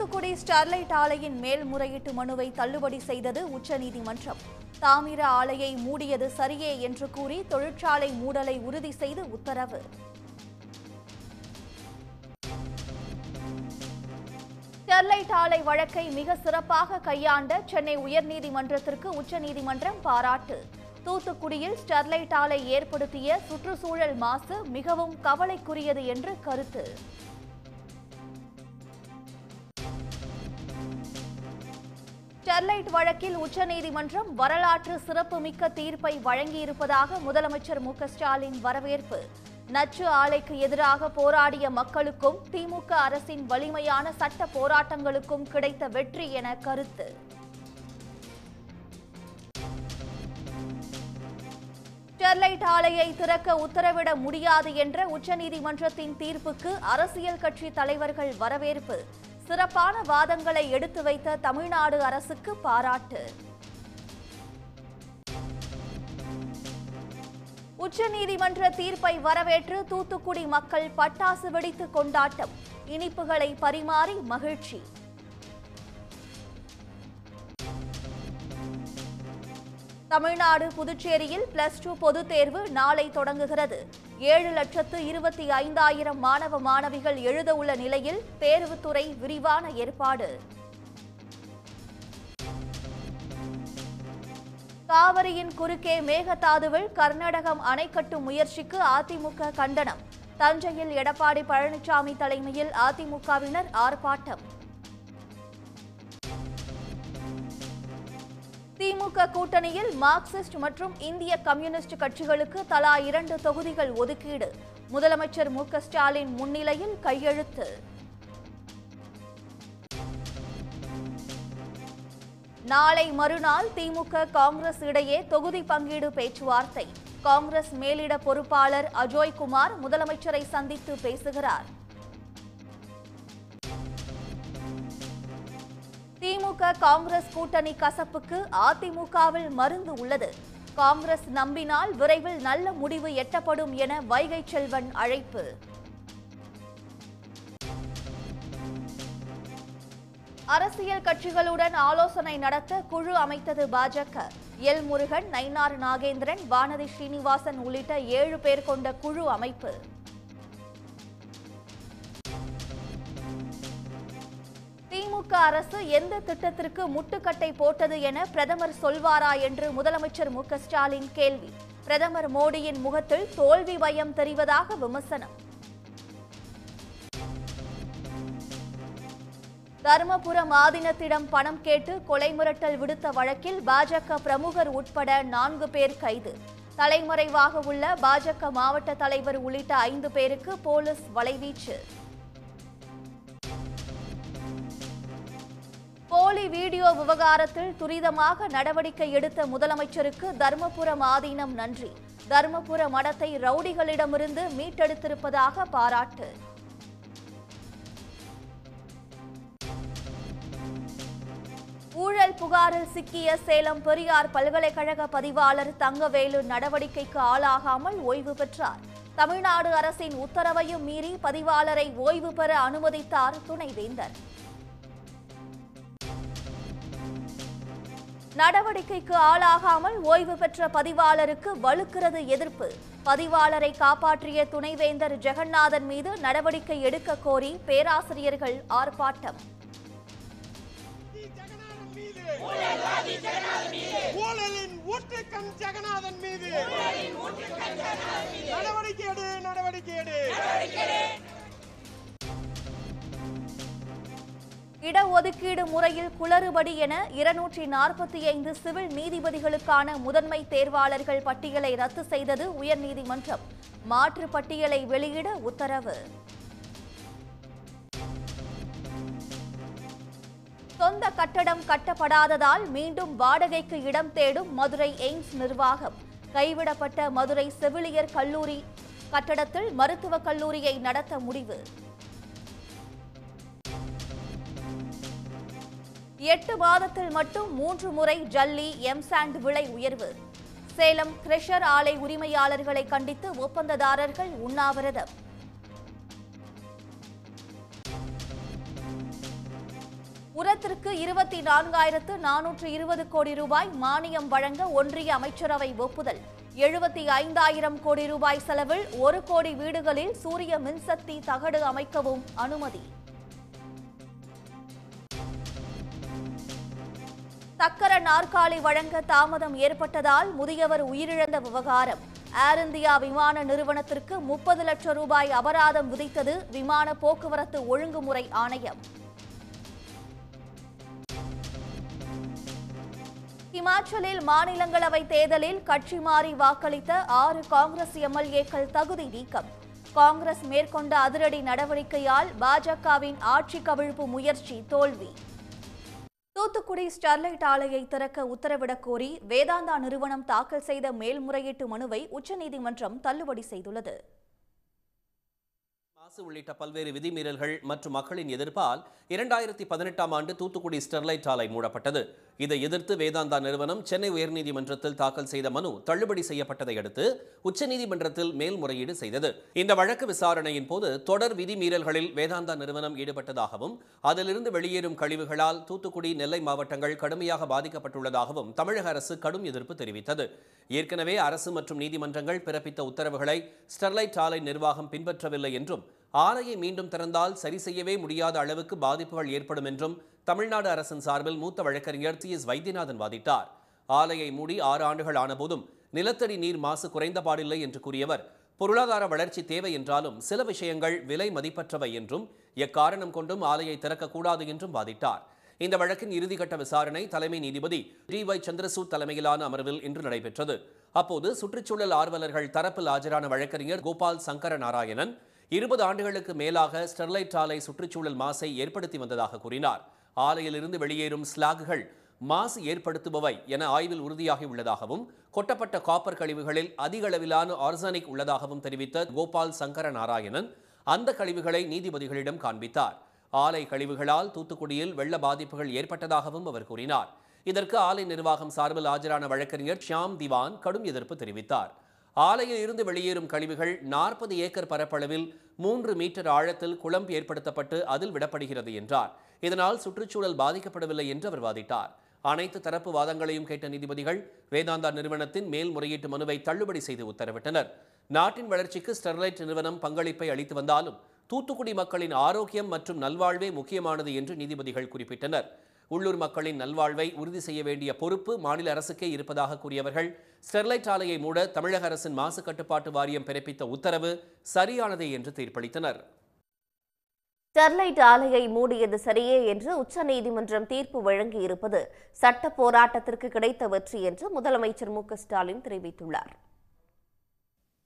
Thoothukudi Sterlite ஆலையின் மேல்முறையீட்டு மனுவை தள்ளுபடி செய்தது உச்சநீதிமன்றம் தாமிர ஆலையை மூடியது சரியே என்று கூறி தொழிற்சாலை மூடலை உறுதி செய்து உத்தரவு ஸ்டெர்லைட் ஆலை வழக்கை மிக சிறப்பாக கையாண்ட சென்னை உயர்நீதிமன்றத்திற்கு உச்சநீதிமன்றம் பாராட்டு தூத்துக்குடியில் ஸ்டெர்லைட் ஆலை ஏற்படுத்திய சுற்றுச்சூழல் மாசு மிகவும் கவலைக்குரியது என்று கருத்து ஸ்டெர்லைட் வழக்கில் உச்சநீதிமன்றம் வரலாற்று சிறப்புமிக்க தீர்ப்பை வழங்கியிருப்பதாக முதலமைச்சர் மு ஸ்டாலின் வரவேற்பு நச்சு ஆலைக்கு எதிராக போராடிய மக்களுக்கும் திமுக அரசின் வலிமையான சட்ட போராட்டங்களுக்கும் கிடைத்த வெற்றி என கருத்து ஸ்டெர்லைட் ஆலையை திறக்க உத்தரவிட முடியாது என்ற உச்சநீதிமன்றத்தின் தீர்ப்புக்கு அரசியல் கட்சி தலைவர்கள் வரவேற்பு சிறப்பான வாதங்களை எடுத்து வைத்த தமிழ்நாடு அரசுக்கு பாராட்டு உச்சநீதிமன்ற தீர்ப்பை வரவேற்று தூத்துக்குடி மக்கள் பட்டாசு வெடித்து கொண்டாட்டம் இனிப்புகளை பரிமாறி மகிழ்ச்சி தமிழ்நாடு புதுச்சேரியில் பிளஸ் டூ பொதுத் தேர்வு நாளை தொடங்குகிறது ஏழு லட்சத்து இருபத்தி ஐந்தாயிரம் மாணவ மாணவிகள் எழுத உள்ள நிலையில் தேர்வுத்துறை விரிவான ஏற்பாடு காவிரியின் குறுக்கே மேகதாதுவில் கர்நாடகம் அணை கட்டும் முயற்சிக்கு அதிமுக கண்டனம் தஞ்சையில் எடப்பாடி பழனிசாமி தலைமையில் அதிமுகவினர் ஆர்ப்பாட்டம் திமுக கூட்டணியில் மார்க்சிஸ்ட் மற்றும் இந்திய கம்யூனிஸ்ட் கட்சிகளுக்கு தலா இரண்டு தொகுதிகள் ஒதுக்கீடு முதலமைச்சர் மு ஸ்டாலின் முன்னிலையில் கையெழுத்து நாளை மறுநாள் திமுக காங்கிரஸ் இடையே தொகுதி பங்கீடு பேச்சுவார்த்தை காங்கிரஸ் மேலிட பொறுப்பாளர் அஜோய் குமார் முதலமைச்சரை சந்தித்து பேசுகிறார் திமுக காங்கிரஸ் கூட்டணி கசப்புக்கு அதிமுகவில் மருந்து உள்ளது காங்கிரஸ் நம்பினால் விரைவில் நல்ல முடிவு எட்டப்படும் என வைகை செல்வன் அழைப்பு அரசியல் கட்சிகளுடன் ஆலோசனை நடத்த குழு அமைத்தது பாஜக எல் முருகன் நைனார் நாகேந்திரன் வானதி ஸ்ரீனிவாசன் உள்ளிட்ட ஏழு பேர் கொண்ட குழு அமைப்பு திமுக அரசு எந்த திட்டத்திற்கு முட்டுக்கட்டை போட்டது என பிரதமர் சொல்வாரா என்று முதலமைச்சர் மு ஸ்டாலின் கேள்வி பிரதமர் மோடியின் முகத்தில் தோல்வி பயம் தெரிவதாக விமர்சனம் தருமபுரம் ஆதினத்திடம் பணம் கேட்டு கொலை மிரட்டல் விடுத்த வழக்கில் பாஜக பிரமுகர் உட்பட நான்கு பேர் கைது தலைமறைவாக உள்ள பாஜக மாவட்ட தலைவர் உள்ளிட்ட ஐந்து பேருக்கு போலீஸ் வலைவீச்சு போலி வீடியோ விவகாரத்தில் துரிதமாக நடவடிக்கை எடுத்த முதலமைச்சருக்கு தர்மபுரம் ஆதீனம் நன்றி தர்மபுர மடத்தை ரவுடிகளிடமிருந்து மீட்டெடுத்திருப்பதாக பாராட்டு ஊழல் புகாரில் சிக்கிய சேலம் பெரியார் பல்கலைக்கழக பதிவாளர் தங்கவேலு நடவடிக்கைக்கு ஆளாகாமல் ஓய்வு பெற்றார் தமிழ்நாடு அரசின் உத்தரவையும் மீறி பதிவாளரை ஓய்வு பெற அனுமதித்தார் துணைவேந்தர் நடவடிக்கைக்கு ஆளாகாமல் ஓய்வு பெற்ற பதிவாளருக்கு வலுக்கிறது எதிர்ப்பு பதிவாளரை காப்பாற்றிய துணைவேந்தர் ஜெகநாதன் மீது நடவடிக்கை எடுக்க கோரி பேராசிரியர்கள் ஆர்ப்பாட்டம் நடவடிக்கை எடு நடவடிக்கை எடு இடஒதுக்கீடு முறையில் குளறுபடி என இருநூற்றி நாற்பத்தி ஐந்து சிவில் நீதிபதிகளுக்கான முதன்மை தேர்வாளர்கள் பட்டியலை ரத்து செய்தது உயர்நீதிமன்றம் மாற்று பட்டியலை வெளியிட உத்தரவு சொந்த கட்டடம் கட்டப்படாததால் மீண்டும் வாடகைக்கு இடம் தேடும் மதுரை எய்ம்ஸ் நிர்வாகம் கைவிடப்பட்ட மதுரை செவிலியர் கல்லூரி கட்டடத்தில் மருத்துவக் கல்லூரியை நடத்த முடிவு எட்டு மாதத்தில் மட்டும் மூன்று முறை ஜல்லி எம்சாண்ட் விலை உயர்வு சேலம் கிரஷர் ஆலை உரிமையாளர்களை கண்டித்து ஒப்பந்ததாரர்கள் உண்ணாவிரதம் உரத்திற்கு இருபத்தி நான்காயிரத்து நானூற்று இருபது கோடி ரூபாய் மானியம் வழங்க ஒன்றிய அமைச்சரவை ஒப்புதல் எழுபத்தி ஐந்தாயிரம் கோடி ரூபாய் செலவில் ஒரு கோடி வீடுகளில் சூரிய மின்சக்தி தகடு அமைக்கவும் அனுமதி சக்கர நாற்காலி வழங்க தாமதம் ஏற்பட்டதால் முதியவர் உயிரிழந்த விவகாரம் ஏர் இந்தியா விமான நிறுவனத்திற்கு முப்பது லட்சம் ரூபாய் அபராதம் விதித்தது விமான போக்குவரத்து ஒழுங்குமுறை ஆணையம் இமாச்சலில் மாநிலங்களவை தேர்தலில் கட்சி மாறி வாக்களித்த ஆறு காங்கிரஸ் எம்எல்ஏக்கள் தகுதி நீக்கம் காங்கிரஸ் மேற்கொண்ட அதிரடி நடவடிக்கையால் பாஜகவின் ஆட்சி கவிழ்ப்பு முயற்சி தோல்வி தூத்துக்குடி ஸ்டெர்லைட் ஆலையை திறக்க உத்தரவிடக் கோரி வேதாந்தா நிறுவனம் தாக்கல் செய்த மேல்முறையீட்டு மனுவை உச்சநீதிமன்றம் தள்ளுபடி செய்துள்ளது காசு உள்ளிட்ட பல்வேறு விதிமீறல்கள் மற்றும் மக்களின் எதிர்ப்பால் இரண்டாயிரத்தி பதினெட்டாம் ஆண்டு தூத்துக்குடி ஸ்டெர்லைட் ஆலை மூடப்பட்டது இதை எதிர்த்து வேதாந்தா நிறுவனம் சென்னை உயர்நீதிமன்றத்தில் தாக்கல் செய்த மனு தள்ளுபடி செய்யப்பட்டதை அடுத்து உச்சநீதிமன்றத்தில் மேல்முறையீடு செய்தது இந்த வழக்கு விசாரணையின் போது தொடர் விதிமீறல்களில் வேதாந்தா நிறுவனம் ஈடுபட்டதாகவும் அதிலிருந்து வெளியேறும் கழிவுகளால் தூத்துக்குடி நெல்லை மாவட்டங்கள் கடுமையாக பாதிக்கப்பட்டுள்ளதாகவும் தமிழக அரசு கடும் எதிர்ப்பு தெரிவித்தது ஏற்கனவே அரசு மற்றும் நீதிமன்றங்கள் பிறப்பித்த உத்தரவுகளை ஸ்டெர்லைட் ஆலை நிர்வாகம் பின்பற்றவில்லை என்றும் ஆலையை மீண்டும் திறந்தால் சரி செய்யவே முடியாத அளவுக்கு பாதிப்புகள் ஏற்படும் என்றும் தமிழ்நாடு அரசின் சார்பில் மூத்த வழக்கறிஞர் சி எஸ் வைத்தியநாதன் வாதிட்டார் ஆலையை மூடி ஆறு ஆண்டுகள் ஆனபோதும் நிலத்தடி நீர் மாசு குறைந்த பாடில்லை என்று கூறியவர் பொருளாதார வளர்ச்சி தேவை என்றாலும் சில விஷயங்கள் விலை மதிப்பற்றவை என்றும் எக்காரணம் கொண்டும் ஆலையை திறக்கக்கூடாது என்றும் வாதிட்டார் இந்த வழக்கின் இறுதிக்கட்ட விசாரணை தலைமை நீதிபதி டி ஒய் சந்திரசூட் தலைமையிலான அமர்வில் இன்று நடைபெற்றது அப்போது சுற்றுச்சூழல் ஆர்வலர்கள் தரப்பில் ஆஜரான வழக்கறிஞர் கோபால் சங்கர நாராயணன் இருபது ஆண்டுகளுக்கு மேலாக ஸ்டெர்லைட் ஆலை சுற்றுச்சூழல் மாசை ஏற்படுத்தி வந்ததாக கூறினார் ஆலையிலிருந்து வெளியேறும் ஸ்லாகுகள் மாசு ஏற்படுத்துபவை என ஆய்வில் உறுதியாகி உள்ளதாகவும் கொட்டப்பட்ட காப்பர் கழிவுகளில் அதிக அளவிலான ஆர்சானிக் உள்ளதாகவும் தெரிவித்த கோபால் சங்கர நாராயணன் அந்த கழிவுகளை நீதிபதிகளிடம் காண்பித்தார் ஆலை கழிவுகளால் தூத்துக்குடியில் வெள்ள பாதிப்புகள் ஏற்பட்டதாகவும் அவர் கூறினார் இதற்கு ஆலை நிர்வாகம் சார்பில் ஆஜரான வழக்கறிஞர் ஷியாம் திவான் கடும் எதிர்ப்பு தெரிவித்தார் ஆலையில் இருந்து வெளியேறும் கழிவுகள் நாற்பது ஏக்கர் பரப்பளவில் மூன்று மீட்டர் ஆழத்தில் குளம் ஏற்படுத்தப்பட்டு அதில் விடப்படுகிறது என்றார் இதனால் சுற்றுச்சூழல் பாதிக்கப்படவில்லை என்று அவர் வாதிட்டார் அனைத்து தரப்பு வாதங்களையும் கேட்ட நீதிபதிகள் வேதாந்தா நிறுவனத்தின் மேல்முறையீட்டு மனுவை தள்ளுபடி செய்து உத்தரவிட்டனர் நாட்டின் வளர்ச்சிக்கு ஸ்டெர்லைட் நிறுவனம் பங்களிப்பை அளித்து வந்தாலும் தூத்துக்குடி மக்களின் ஆரோக்கியம் மற்றும் நல்வாழ்வே முக்கியமானது என்று நீதிபதிகள் குறிப்பிட்டனர் உள்ளூர் மக்களின் நல்வாழ்வை உறுதி செய்ய வேண்டிய பொறுப்பு மாநில அரசுக்கே இருப்பதாக கூறியவர்கள் ஸ்டெர்லைட் ஆலையை மூட தமிழக அரசின் மாசு கட்டுப்பாட்டு வாரியம் பிறப்பித்த உத்தரவு சரியானதே என்று தீர்ப்பளித்தனர் ஸ்டெர்லைட் ஆலையை மூடியது சரியே என்று உச்சநீதிமன்றம் தீர்ப்பு வழங்கியிருப்பது சட்ட போராட்டத்திற்கு கிடைத்த வெற்றி என்று முதலமைச்சர் மு ஸ்டாலின் தெரிவித்துள்ளார்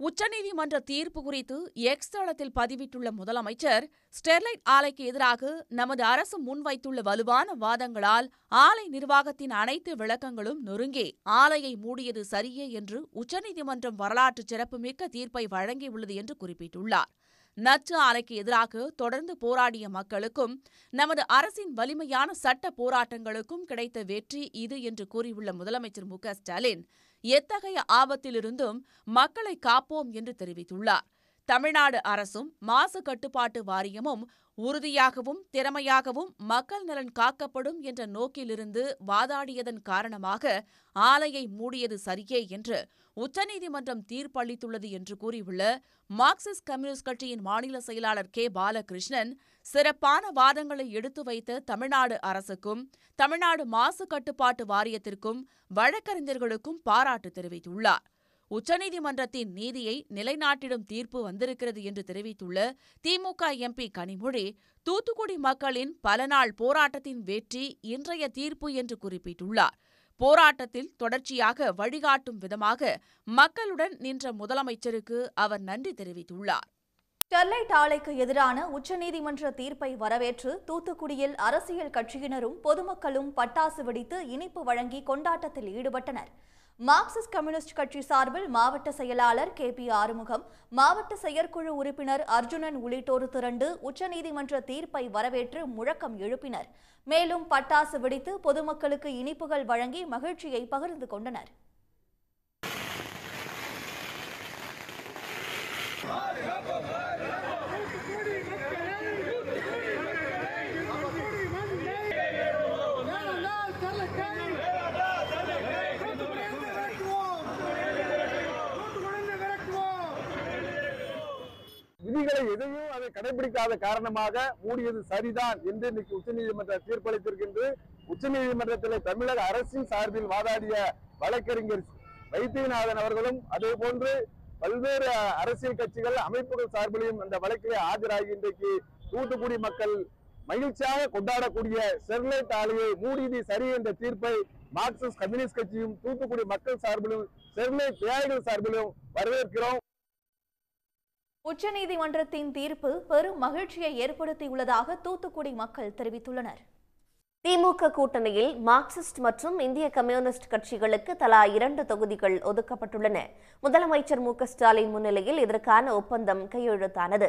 உச்சநீதிமன்ற தீர்ப்பு குறித்து எக்ஸ் தளத்தில் பதிவிட்டுள்ள முதலமைச்சர் ஸ்டெர்லைட் ஆலைக்கு எதிராக நமது அரசு முன்வைத்துள்ள வலுவான வாதங்களால் ஆலை நிர்வாகத்தின் அனைத்து விளக்கங்களும் நொறுங்கி ஆலையை மூடியது சரியே என்று உச்சநீதிமன்றம் வரலாற்று சிறப்புமிக்க தீர்ப்பை வழங்கியுள்ளது என்று குறிப்பிட்டுள்ளார் நச்சு ஆலைக்கு எதிராக தொடர்ந்து போராடிய மக்களுக்கும் நமது அரசின் வலிமையான சட்ட போராட்டங்களுக்கும் கிடைத்த வெற்றி இது என்று கூறியுள்ள முதலமைச்சர் மு ஸ்டாலின் எத்தகைய ஆபத்திலிருந்தும் மக்களை காப்போம் என்று தெரிவித்துள்ளார் தமிழ்நாடு அரசும் மாசு கட்டுப்பாட்டு வாரியமும் உறுதியாகவும் திறமையாகவும் மக்கள் நலன் காக்கப்படும் என்ற நோக்கிலிருந்து வாதாடியதன் காரணமாக ஆலையை மூடியது சரியே என்று உச்சநீதிமன்றம் தீர்ப்பளித்துள்ளது என்று கூறியுள்ள மார்க்சிஸ்ட் கம்யூனிஸ்ட் கட்சியின் மாநில செயலாளர் கே பாலகிருஷ்ணன் சிறப்பான வாதங்களை எடுத்து வைத்த தமிழ்நாடு அரசுக்கும் தமிழ்நாடு மாசு கட்டுப்பாட்டு வாரியத்திற்கும் வழக்கறிஞர்களுக்கும் பாராட்டு தெரிவித்துள்ளார் உச்சநீதிமன்றத்தின் நீதியை நிலைநாட்டிடும் தீர்ப்பு வந்திருக்கிறது என்று தெரிவித்துள்ள திமுக எம்பி கனிமொழி தூத்துக்குடி மக்களின் பலநாள் போராட்டத்தின் வெற்றி இன்றைய தீர்ப்பு என்று குறிப்பிட்டுள்ளார் போராட்டத்தில் தொடர்ச்சியாக வழிகாட்டும் விதமாக மக்களுடன் நின்ற முதலமைச்சருக்கு அவர் நன்றி தெரிவித்துள்ளார் ஸ்டெர்லைட் ஆலைக்கு எதிரான உச்சநீதிமன்ற தீர்ப்பை வரவேற்று தூத்துக்குடியில் அரசியல் கட்சியினரும் பொதுமக்களும் பட்டாசு வெடித்து இனிப்பு வழங்கி கொண்டாட்டத்தில் ஈடுபட்டனர் மார்க்சிஸ்ட் கம்யூனிஸ்ட் கட்சி சார்பில் மாவட்ட செயலாளர் கே பி ஆறுமுகம் மாவட்ட செயற்குழு உறுப்பினர் அர்ஜுனன் உள்ளிட்டோர் திரண்டு உச்சநீதிமன்ற தீர்ப்பை வரவேற்று முழக்கம் எழுப்பினர் மேலும் பட்டாசு வெடித்து பொதுமக்களுக்கு இனிப்புகள் வழங்கி மகிழ்ச்சியை பகிர்ந்து கொண்டனர் விதிகளை எதையும் அதை கடைபிடிக்காத காரணமாக மூடியது சரிதான் என்று இன்னைக்கு உச்சநீதிமன்ற தீர்ப்பளித்திருக்கின்றது உச்சநீதிமன்றத்தில் தமிழக அரசின் சார்பில் வாதாடிய வழக்கறிஞர் வைத்தியநாதன் அவர்களும் அதே போன்று பல்வேறு அரசியல் கட்சிகள் அமைப்புகள் சார்பிலையும் அந்த வழக்கிலே ஆஜராகி இன்றைக்கு தூத்துக்குடி மக்கள் மகிழ்ச்சியாக கொண்டாடக்கூடிய ஸ்டெர்லைட் ஆலையை மூடியது சரி என்ற தீர்ப்பை மார்க்சிஸ்ட் கம்யூனிஸ்ட் கட்சியும் தூத்துக்குடி மக்கள் சார்பிலும் ஸ்டெர்லைட் தியாகிகள் சார்பிலும் வரவேற்கிறோம் உச்சநீதிமன்றத்தின் தீர்ப்பு பெரும் மகிழ்ச்சியை ஏற்படுத்தியுள்ளதாக தூத்துக்குடி மக்கள் தெரிவித்துள்ளனர் திமுக கூட்டணியில் மார்க்சிஸ்ட் மற்றும் இந்திய கம்யூனிஸ்ட் கட்சிகளுக்கு தலா இரண்டு தொகுதிகள் ஒதுக்கப்பட்டுள்ளன முதலமைச்சர் மு ஸ்டாலின் முன்னிலையில் இதற்கான ஒப்பந்தம் கையெழுத்தானது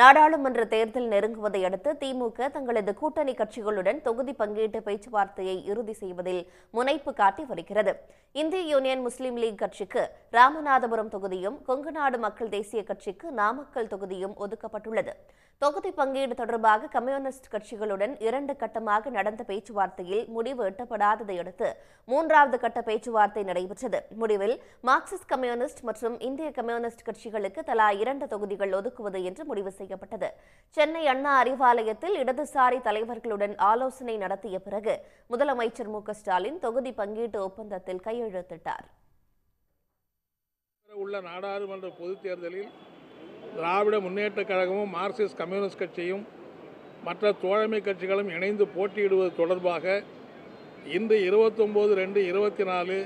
நாடாளுமன்ற தேர்தல் நெருங்குவதை அடுத்து திமுக தங்களது கூட்டணி கட்சிகளுடன் தொகுதி பங்கீட்டு பேச்சுவார்த்தையை இறுதி செய்வதில் முனைப்பு காட்டி வருகிறது இந்திய யூனியன் முஸ்லீம் லீக் கட்சிக்கு ராமநாதபுரம் தொகுதியும் கொங்குநாடு மக்கள் தேசிய கட்சிக்கு நாமக்கல் தொகுதியும் ஒதுக்கப்பட்டுள்ளது தொகுதி பங்கீடு தொடர்பாக கம்யூனிஸ்ட் கட்சிகளுடன் இரண்டு கட்டமாக நடந்த பேச்சுவார்த்தையில் முடிவு எட்டப்படாததை அடுத்து மூன்றாவது கட்ட பேச்சுவார்த்தை நடைபெற்றது முடிவில் மார்க்சிஸ்ட் கம்யூனிஸ்ட் மற்றும் இந்திய கம்யூனிஸ்ட் கட்சிகளுக்கு தலா இரண்டு தொகுதிகள் ஒதுக்குவது என்று முடிவு செய்யப்பட்டது சென்னை அண்ணா அறிவாலயத்தில் இடதுசாரி தலைவர்களுடன் ஆலோசனை நடத்திய பிறகு முதலமைச்சர் மு ஸ்டாலின் தொகுதி பங்கீட்டு ஒப்பந்தத்தில் கையெழுத்திட்டார் உள்ள நாடாளுமன்ற பொதுத் தேர்தலில் திராவிட முன்னேற்ற கழகமும் மார்க்சிஸ்ட் கம்யூனிஸ்ட் கட்சியும் மற்ற தோழமை கட்சிகளும் இணைந்து போட்டியிடுவது தொடர்பாக இன்று இருபத்தொம்போது ரெண்டு இருபத்தி நாலு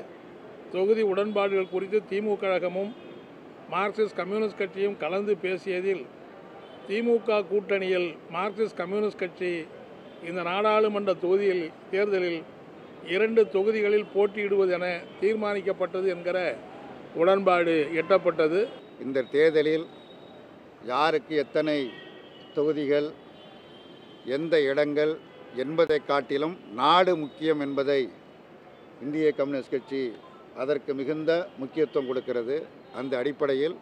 தொகுதி உடன்பாடுகள் குறித்து திமுக கழகமும் மார்க்சிஸ்ட் கம்யூனிஸ்ட் கட்சியும் கலந்து பேசியதில் திமுக கூட்டணியில் மார்க்சிஸ்ட் கம்யூனிஸ்ட் கட்சி இந்த நாடாளுமன்ற தொகுதியில் தேர்தலில் இரண்டு தொகுதிகளில் போட்டியிடுவது என தீர்மானிக்கப்பட்டது என்கிற உடன்பாடு எட்டப்பட்டது இந்த தேர்தலில் யாருக்கு எத்தனை தொகுதிகள் எந்த இடங்கள் என்பதை காட்டிலும் நாடு முக்கியம் என்பதை இந்திய கம்யூனிஸ்ட் கட்சி அதற்கு மிகுந்த முக்கியத்துவம் கொடுக்கிறது அந்த அடிப்படையில்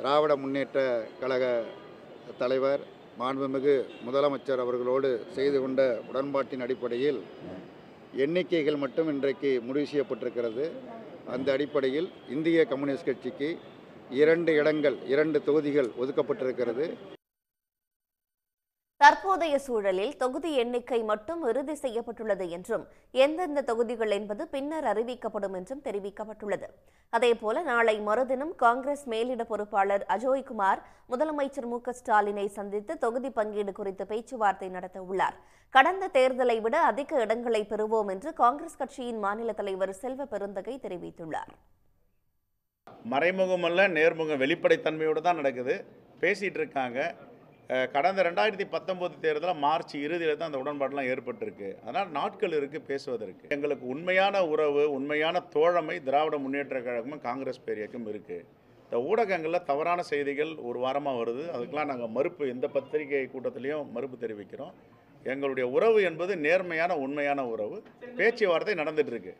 திராவிட முன்னேற்ற கழக தலைவர் மாண்புமிகு முதலமைச்சர் அவர்களோடு செய்து கொண்ட உடன்பாட்டின் அடிப்படையில் எண்ணிக்கைகள் மட்டும் இன்றைக்கு முடிவு செய்யப்பட்டிருக்கிறது அந்த அடிப்படையில் இந்திய கம்யூனிஸ்ட் கட்சிக்கு இரண்டு இடங்கள் இரண்டு தொகுதிகள் ஒதுக்கப்பட்டிருக்கிறது தற்போதைய சூழலில் தொகுதி எண்ணிக்கை மட்டும் இறுதி செய்யப்பட்டுள்ளது என்றும் எந்தெந்த தொகுதிகள் என்பது பின்னர் அறிவிக்கப்படும் என்றும் தெரிவிக்கப்பட்டுள்ளது அதேபோல நாளை மறுதினம் காங்கிரஸ் மேலிட பொறுப்பாளர் அஜோய்குமார் முதலமைச்சர் மு ஸ்டாலினை சந்தித்து தொகுதி பங்கீடு குறித்து பேச்சுவார்த்தை நடத்த உள்ளார் கடந்த தேர்தலை விட அதிக இடங்களை பெறுவோம் என்று காங்கிரஸ் கட்சியின் மாநில தலைவர் செல்வ பெருந்தகை தெரிவித்துள்ளார் மறைமுகமல்ல நேர்முக வெளிப்படைத்தன்மையோடு தான் நடக்குது பேசிகிட்டு இருக்காங்க கடந்த ரெண்டாயிரத்தி பத்தொம்போது தேர்தலில் மார்ச் இறுதியில் தான் அந்த உடன்பாடெலாம் ஏற்பட்டிருக்கு அதனால் நாட்கள் இருக்குது பேசுவதற்கு எங்களுக்கு உண்மையான உறவு உண்மையான தோழமை திராவிட முன்னேற்ற கழகமும் காங்கிரஸ் பேரியக்கும் இருக்குது இந்த ஊடகங்களில் தவறான செய்திகள் ஒரு வாரமாக வருது அதுக்கெலாம் நாங்கள் மறுப்பு எந்த பத்திரிகை கூட்டத்திலையும் மறுப்பு தெரிவிக்கிறோம் எங்களுடைய உறவு என்பது நேர்மையான உண்மையான உறவு பேச்சுவார்த்தை நடந்துகிட்ருக்கு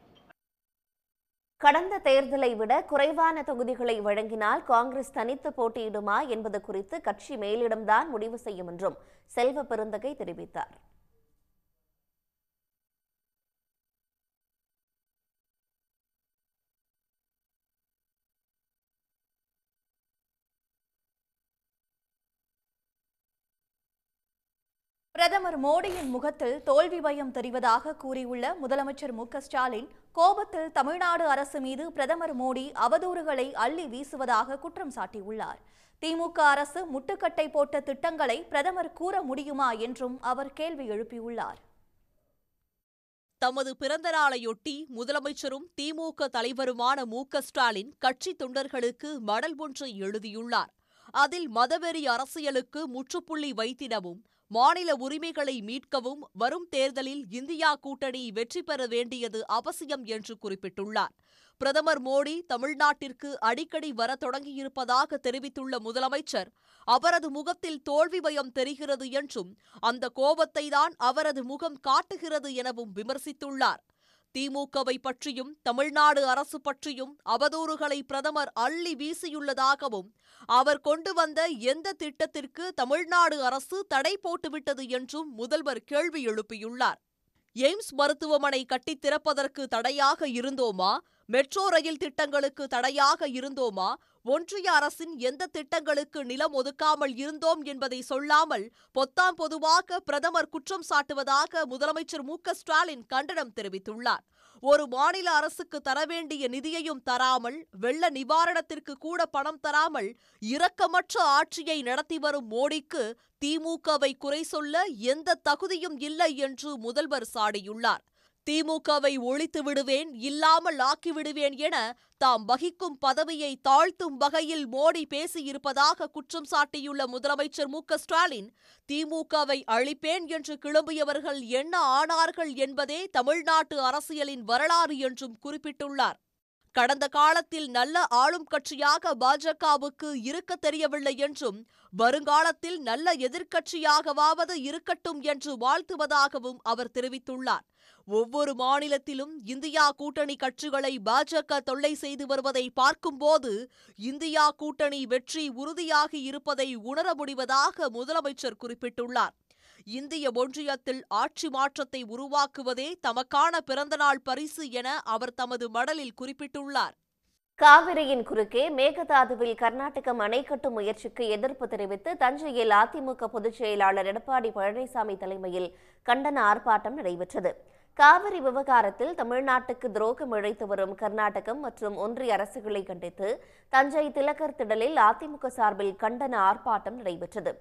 கடந்த தேர்தலை விட குறைவான தொகுதிகளை வழங்கினால் காங்கிரஸ் தனித்து போட்டியிடுமா என்பது குறித்து கட்சி மேலிடம்தான் முடிவு செய்யும் என்றும் செல்வ பெருந்தகை தெரிவித்தார் பிரதமர் மோடியின் முகத்தில் தோல்வி பயம் தெரிவதாக கூறியுள்ள முதலமைச்சர் மு ஸ்டாலின் கோபத்தில் தமிழ்நாடு அரசு மீது பிரதமர் மோடி அவதூறுகளை அள்ளி வீசுவதாக குற்றம் சாட்டியுள்ளார் திமுக அரசு முட்டுக்கட்டை போட்ட திட்டங்களை பிரதமர் கூற முடியுமா என்றும் அவர் கேள்வி எழுப்பியுள்ளார் தமது பிறந்த நாளையொட்டி முதலமைச்சரும் திமுக தலைவருமான மு ஸ்டாலின் கட்சி தொண்டர்களுக்கு மடல் ஒன்றை எழுதியுள்ளார் அதில் மதவெறி அரசியலுக்கு முற்றுப்புள்ளி வைத்திடவும் மாநில உரிமைகளை மீட்கவும் வரும் தேர்தலில் இந்தியா கூட்டணி வெற்றி பெற வேண்டியது அவசியம் என்று குறிப்பிட்டுள்ளார் பிரதமர் மோடி தமிழ்நாட்டிற்கு அடிக்கடி வர தொடங்கியிருப்பதாக தெரிவித்துள்ள முதலமைச்சர் அவரது முகத்தில் தோல்வி பயம் தெரிகிறது என்றும் அந்த கோபத்தை தான் அவரது முகம் காட்டுகிறது எனவும் விமர்சித்துள்ளார் திமுகவை பற்றியும் தமிழ்நாடு அரசு பற்றியும் அவதூறுகளை பிரதமர் அள்ளி வீசியுள்ளதாகவும் அவர் கொண்டு வந்த எந்த திட்டத்திற்கு தமிழ்நாடு அரசு தடை போட்டுவிட்டது என்றும் முதல்வர் கேள்வி எழுப்பியுள்ளார் எய்ம்ஸ் மருத்துவமனை கட்டித் திறப்பதற்கு தடையாக இருந்தோமா மெட்ரோ ரயில் திட்டங்களுக்கு தடையாக இருந்தோமா ஒன்றிய அரசின் எந்த திட்டங்களுக்கு நிலம் ஒதுக்காமல் இருந்தோம் என்பதை சொல்லாமல் பொத்தாம் பொதுவாக பிரதமர் குற்றம் சாட்டுவதாக முதலமைச்சர் மு ஸ்டாலின் கண்டனம் தெரிவித்துள்ளார் ஒரு மாநில அரசுக்கு தர வேண்டிய நிதியையும் தராமல் வெள்ள நிவாரணத்திற்கு கூட பணம் தராமல் இரக்கமற்ற ஆட்சியை நடத்தி வரும் மோடிக்கு திமுகவை குறை சொல்ல எந்த தகுதியும் இல்லை என்று முதல்வர் சாடியுள்ளார் திமுகவை ஒழித்து விடுவேன் இல்லாமல் ஆக்கிவிடுவேன் என தாம் வகிக்கும் பதவியை தாழ்த்தும் வகையில் மோடி பேசியிருப்பதாக குற்றம் சாட்டியுள்ள முதலமைச்சர் மு ஸ்டாலின் திமுகவை அழிப்பேன் என்று கிளம்பியவர்கள் என்ன ஆனார்கள் என்பதே தமிழ்நாட்டு அரசியலின் வரலாறு என்றும் குறிப்பிட்டுள்ளார் கடந்த காலத்தில் நல்ல ஆளும் கட்சியாக பாஜகவுக்கு இருக்க தெரியவில்லை என்றும் வருங்காலத்தில் நல்ல எதிர்க்கட்சியாகவாவது இருக்கட்டும் என்று வாழ்த்துவதாகவும் அவர் தெரிவித்துள்ளார் ஒவ்வொரு மாநிலத்திலும் இந்தியா கூட்டணி கட்சிகளை பாஜக தொல்லை செய்து வருவதை பார்க்கும்போது இந்தியா கூட்டணி வெற்றி உறுதியாகி இருப்பதை உணர முடிவதாக முதலமைச்சர் குறிப்பிட்டுள்ளார் இந்திய ஒன்றியத்தில் ஆட்சி மாற்றத்தை உருவாக்குவதே தமக்கான பிறந்தநாள் பரிசு என அவர் தமது மடலில் குறிப்பிட்டுள்ளார் காவிரியின் குறுக்கே மேகதாதுவில் கர்நாடகம் அணை கட்டும் முயற்சிக்கு எதிர்ப்பு தெரிவித்து தஞ்சையில் அதிமுக பொதுச் செயலாளர் எடப்பாடி பழனிசாமி தலைமையில் கண்டன ஆர்ப்பாட்டம் நடைபெற்றது காவிரி விவகாரத்தில் தமிழ்நாட்டுக்கு துரோகம் இழைத்து வரும் கர்நாடகம் மற்றும் ஒன்றிய அரசுகளை கண்டித்து தஞ்சை திலகர் திடலில் அதிமுக சார்பில் கண்டன ஆர்ப்பாட்டம் நடைபெற்றது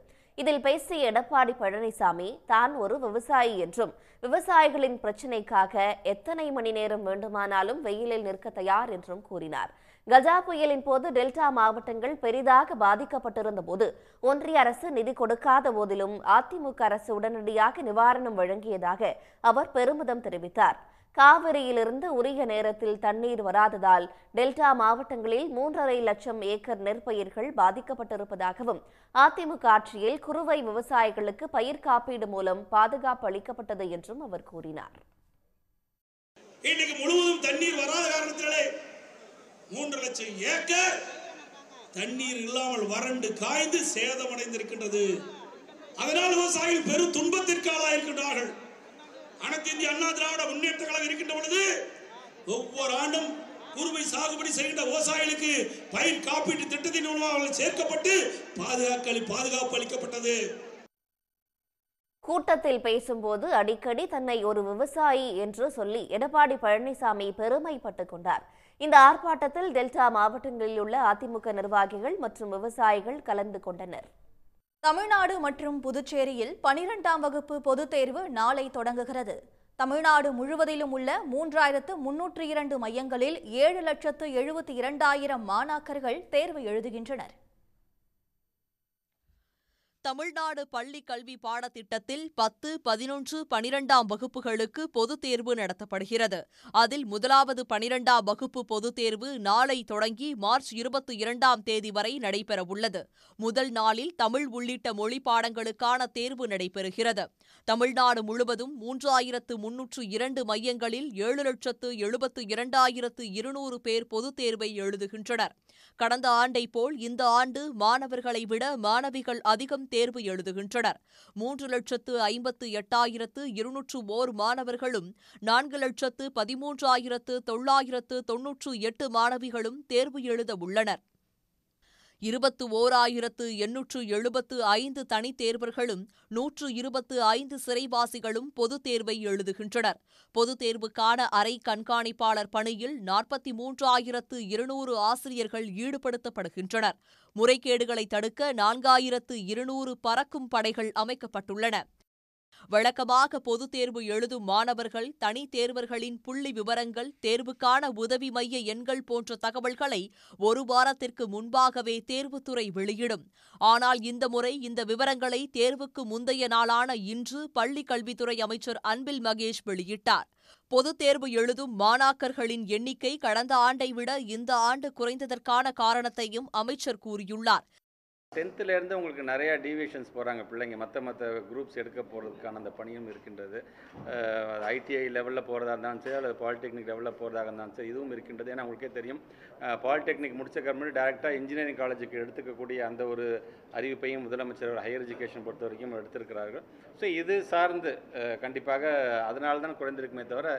இதில் பேசிய எடப்பாடி பழனிசாமி தான் ஒரு விவசாயி என்றும் விவசாயிகளின் பிரச்சினைக்காக எத்தனை மணி நேரம் வேண்டுமானாலும் வெயிலில் நிற்க தயார் என்றும் கூறினார் கஜா புயலின் போது டெல்டா மாவட்டங்கள் பெரிதாக பாதிக்கப்பட்டிருந்த போது ஒன்றிய அரசு நிதி கொடுக்காத போதிலும் அதிமுக அரசு உடனடியாக நிவாரணம் வழங்கியதாக அவர் பெருமிதம் தெரிவித்தார் காவிரியிலிருந்து உரிய நேரத்தில் தண்ணீர் வராததால் டெல்டா மாவட்டங்களில் மூன்றரை லட்சம் ஏக்கர் நெற்பயிர்கள் பாதிக்கப்பட்டிருப்பதாகவும் அதிமுக ஆட்சியில் குறுவை விவசாயிகளுக்கு பயிர் காப்பீடு மூலம் பாதுகாப்பு அளிக்கப்பட்டது என்றும் அவர் கூறினார் இன்னைக்கு முழுவதும் தண்ணீர் வராத மூன்று லட்சம் ஏக்கர் தண்ணீர் இல்லாமல் வறண்டு காய்ந்து சேதமடைந்திருக்கின்றது அதனால் விவசாயிகள் பெரும் துன்பத்திற்கு ஆளாயிருக்கின்றார்கள் அனைத்து அண்ணா திராவிட முன்னேற்ற கழகம் இருக்கின்ற பொழுது ஒவ்வொரு ஆண்டும் குறுவை சாகுபடி செய்கின்ற விவசாயிகளுக்கு பயிர் காப்பீட்டு திட்டத்தின் மூலமாக சேர்க்கப்பட்டு பாதுகாக்க பாதுகாப்பு அளிக்கப்பட்டது கூட்டத்தில் பேசும்போது அடிக்கடி தன்னை ஒரு விவசாயி என்று சொல்லி எடப்பாடி பழனிசாமி பெருமைப்பட்டுக் கொண்டார் இந்த ஆர்ப்பாட்டத்தில் டெல்டா மாவட்டங்களில் உள்ள அதிமுக நிர்வாகிகள் மற்றும் விவசாயிகள் கலந்து கொண்டனர் தமிழ்நாடு மற்றும் புதுச்சேரியில் பனிரெண்டாம் வகுப்பு பொதுத் தேர்வு நாளை தொடங்குகிறது தமிழ்நாடு முழுவதிலும் உள்ள மூன்றாயிரத்து முன்னூற்றி இரண்டு மையங்களில் ஏழு லட்சத்து எழுபத்தி இரண்டாயிரம் மாணாக்கர்கள் தேர்வு எழுதுகின்றனர் தமிழ்நாடு பள்ளி கல்வி பாடத்திட்டத்தில் பத்து பதினொன்று பனிரெண்டாம் வகுப்புகளுக்கு பொதுத் தேர்வு நடத்தப்படுகிறது அதில் முதலாவது பனிரெண்டாம் வகுப்பு பொதுத் தேர்வு நாளை தொடங்கி மார்ச் இருபத்தி இரண்டாம் தேதி வரை நடைபெறவுள்ளது முதல் நாளில் தமிழ் உள்ளிட்ட மொழி பாடங்களுக்கான தேர்வு நடைபெறுகிறது தமிழ்நாடு முழுவதும் மூன்றாயிரத்து முன்னூற்று இரண்டு மையங்களில் ஏழு லட்சத்து எழுபத்து இரண்டாயிரத்து இருநூறு பேர் பொதுத் தேர்வை எழுதுகின்றனர் கடந்த ஆண்டை போல் இந்த ஆண்டு மாணவர்களை விட மாணவிகள் அதிகம் தேர்வு எழுதுகின்றனர் மூன்று லட்சத்து ஐம்பத்து எட்டாயிரத்து இருநூற்று ஓர் மாணவர்களும் நான்கு லட்சத்து பதிமூன்றாயிரத்து தொள்ளாயிரத்து தொன்னூற்று எட்டு மாணவிகளும் தேர்வு எழுத உள்ளனர் இருபத்து ஓராயிரத்து எண்ணூற்று எழுபத்து ஐந்து தனித் தேர்வர்களும் நூற்று இருபத்து ஐந்து சிறைவாசிகளும் பொதுத் தேர்வை எழுதுகின்றனர் பொதுத் தேர்வுக்கான அறை கண்காணிப்பாளர் பணியில் நாற்பத்தி மூன்றாயிரத்து இருநூறு ஆசிரியர்கள் ஈடுபடுத்தப்படுகின்றனர் முறைகேடுகளை தடுக்க நான்காயிரத்து இருநூறு பறக்கும் படைகள் அமைக்கப்பட்டுள்ளன வழக்கமாக பொதுத் தேர்வு எழுதும் மாணவர்கள் தனி தேர்வர்களின் புள்ளி விவரங்கள் தேர்வுக்கான உதவி மைய எண்கள் போன்ற தகவல்களை ஒரு வாரத்திற்கு முன்பாகவே தேர்வுத்துறை வெளியிடும் ஆனால் இந்த முறை இந்த விவரங்களை தேர்வுக்கு முந்தைய நாளான இன்று பள்ளிக் கல்வித்துறை அமைச்சர் அன்பில் மகேஷ் வெளியிட்டார் பொதுத் தேர்வு எழுதும் மாணாக்கர்களின் எண்ணிக்கை கடந்த ஆண்டை விட இந்த ஆண்டு குறைந்ததற்கான காரணத்தையும் அமைச்சர் கூறியுள்ளார் டென்த்துலேருந்து உங்களுக்கு நிறையா டீவியேஷன்ஸ் போகிறாங்க பிள்ளைங்க மற்ற மற்ற குரூப்ஸ் எடுக்க போகிறதுக்கான அந்த பணியும் இருக்கின்றது ஐடிஐ லெவலில் போகிறதா இருந்தாலும் சரி அல்லது பாலிடெக்னிக் லெவலில் போகிறதாக இருந்தாலும் சரி இதுவும் இருக்கின்றது ஏன்னா உங்களுக்கே தெரியும் பாலிடெக்னிக் முடிச்ச முன்னாடி டேரெக்டாக இன்ஜினியரிங் காலேஜுக்கு எடுத்துக்கக்கூடிய அந்த ஒரு அறிவிப்பையும் முதலமைச்சர் ஹையர் எஜுகேஷன் பொறுத்த வரைக்கும் எடுத்திருக்கிறார்கள் ஸோ இது சார்ந்து கண்டிப்பாக அதனால தான் குறைந்திருக்குமே தவிர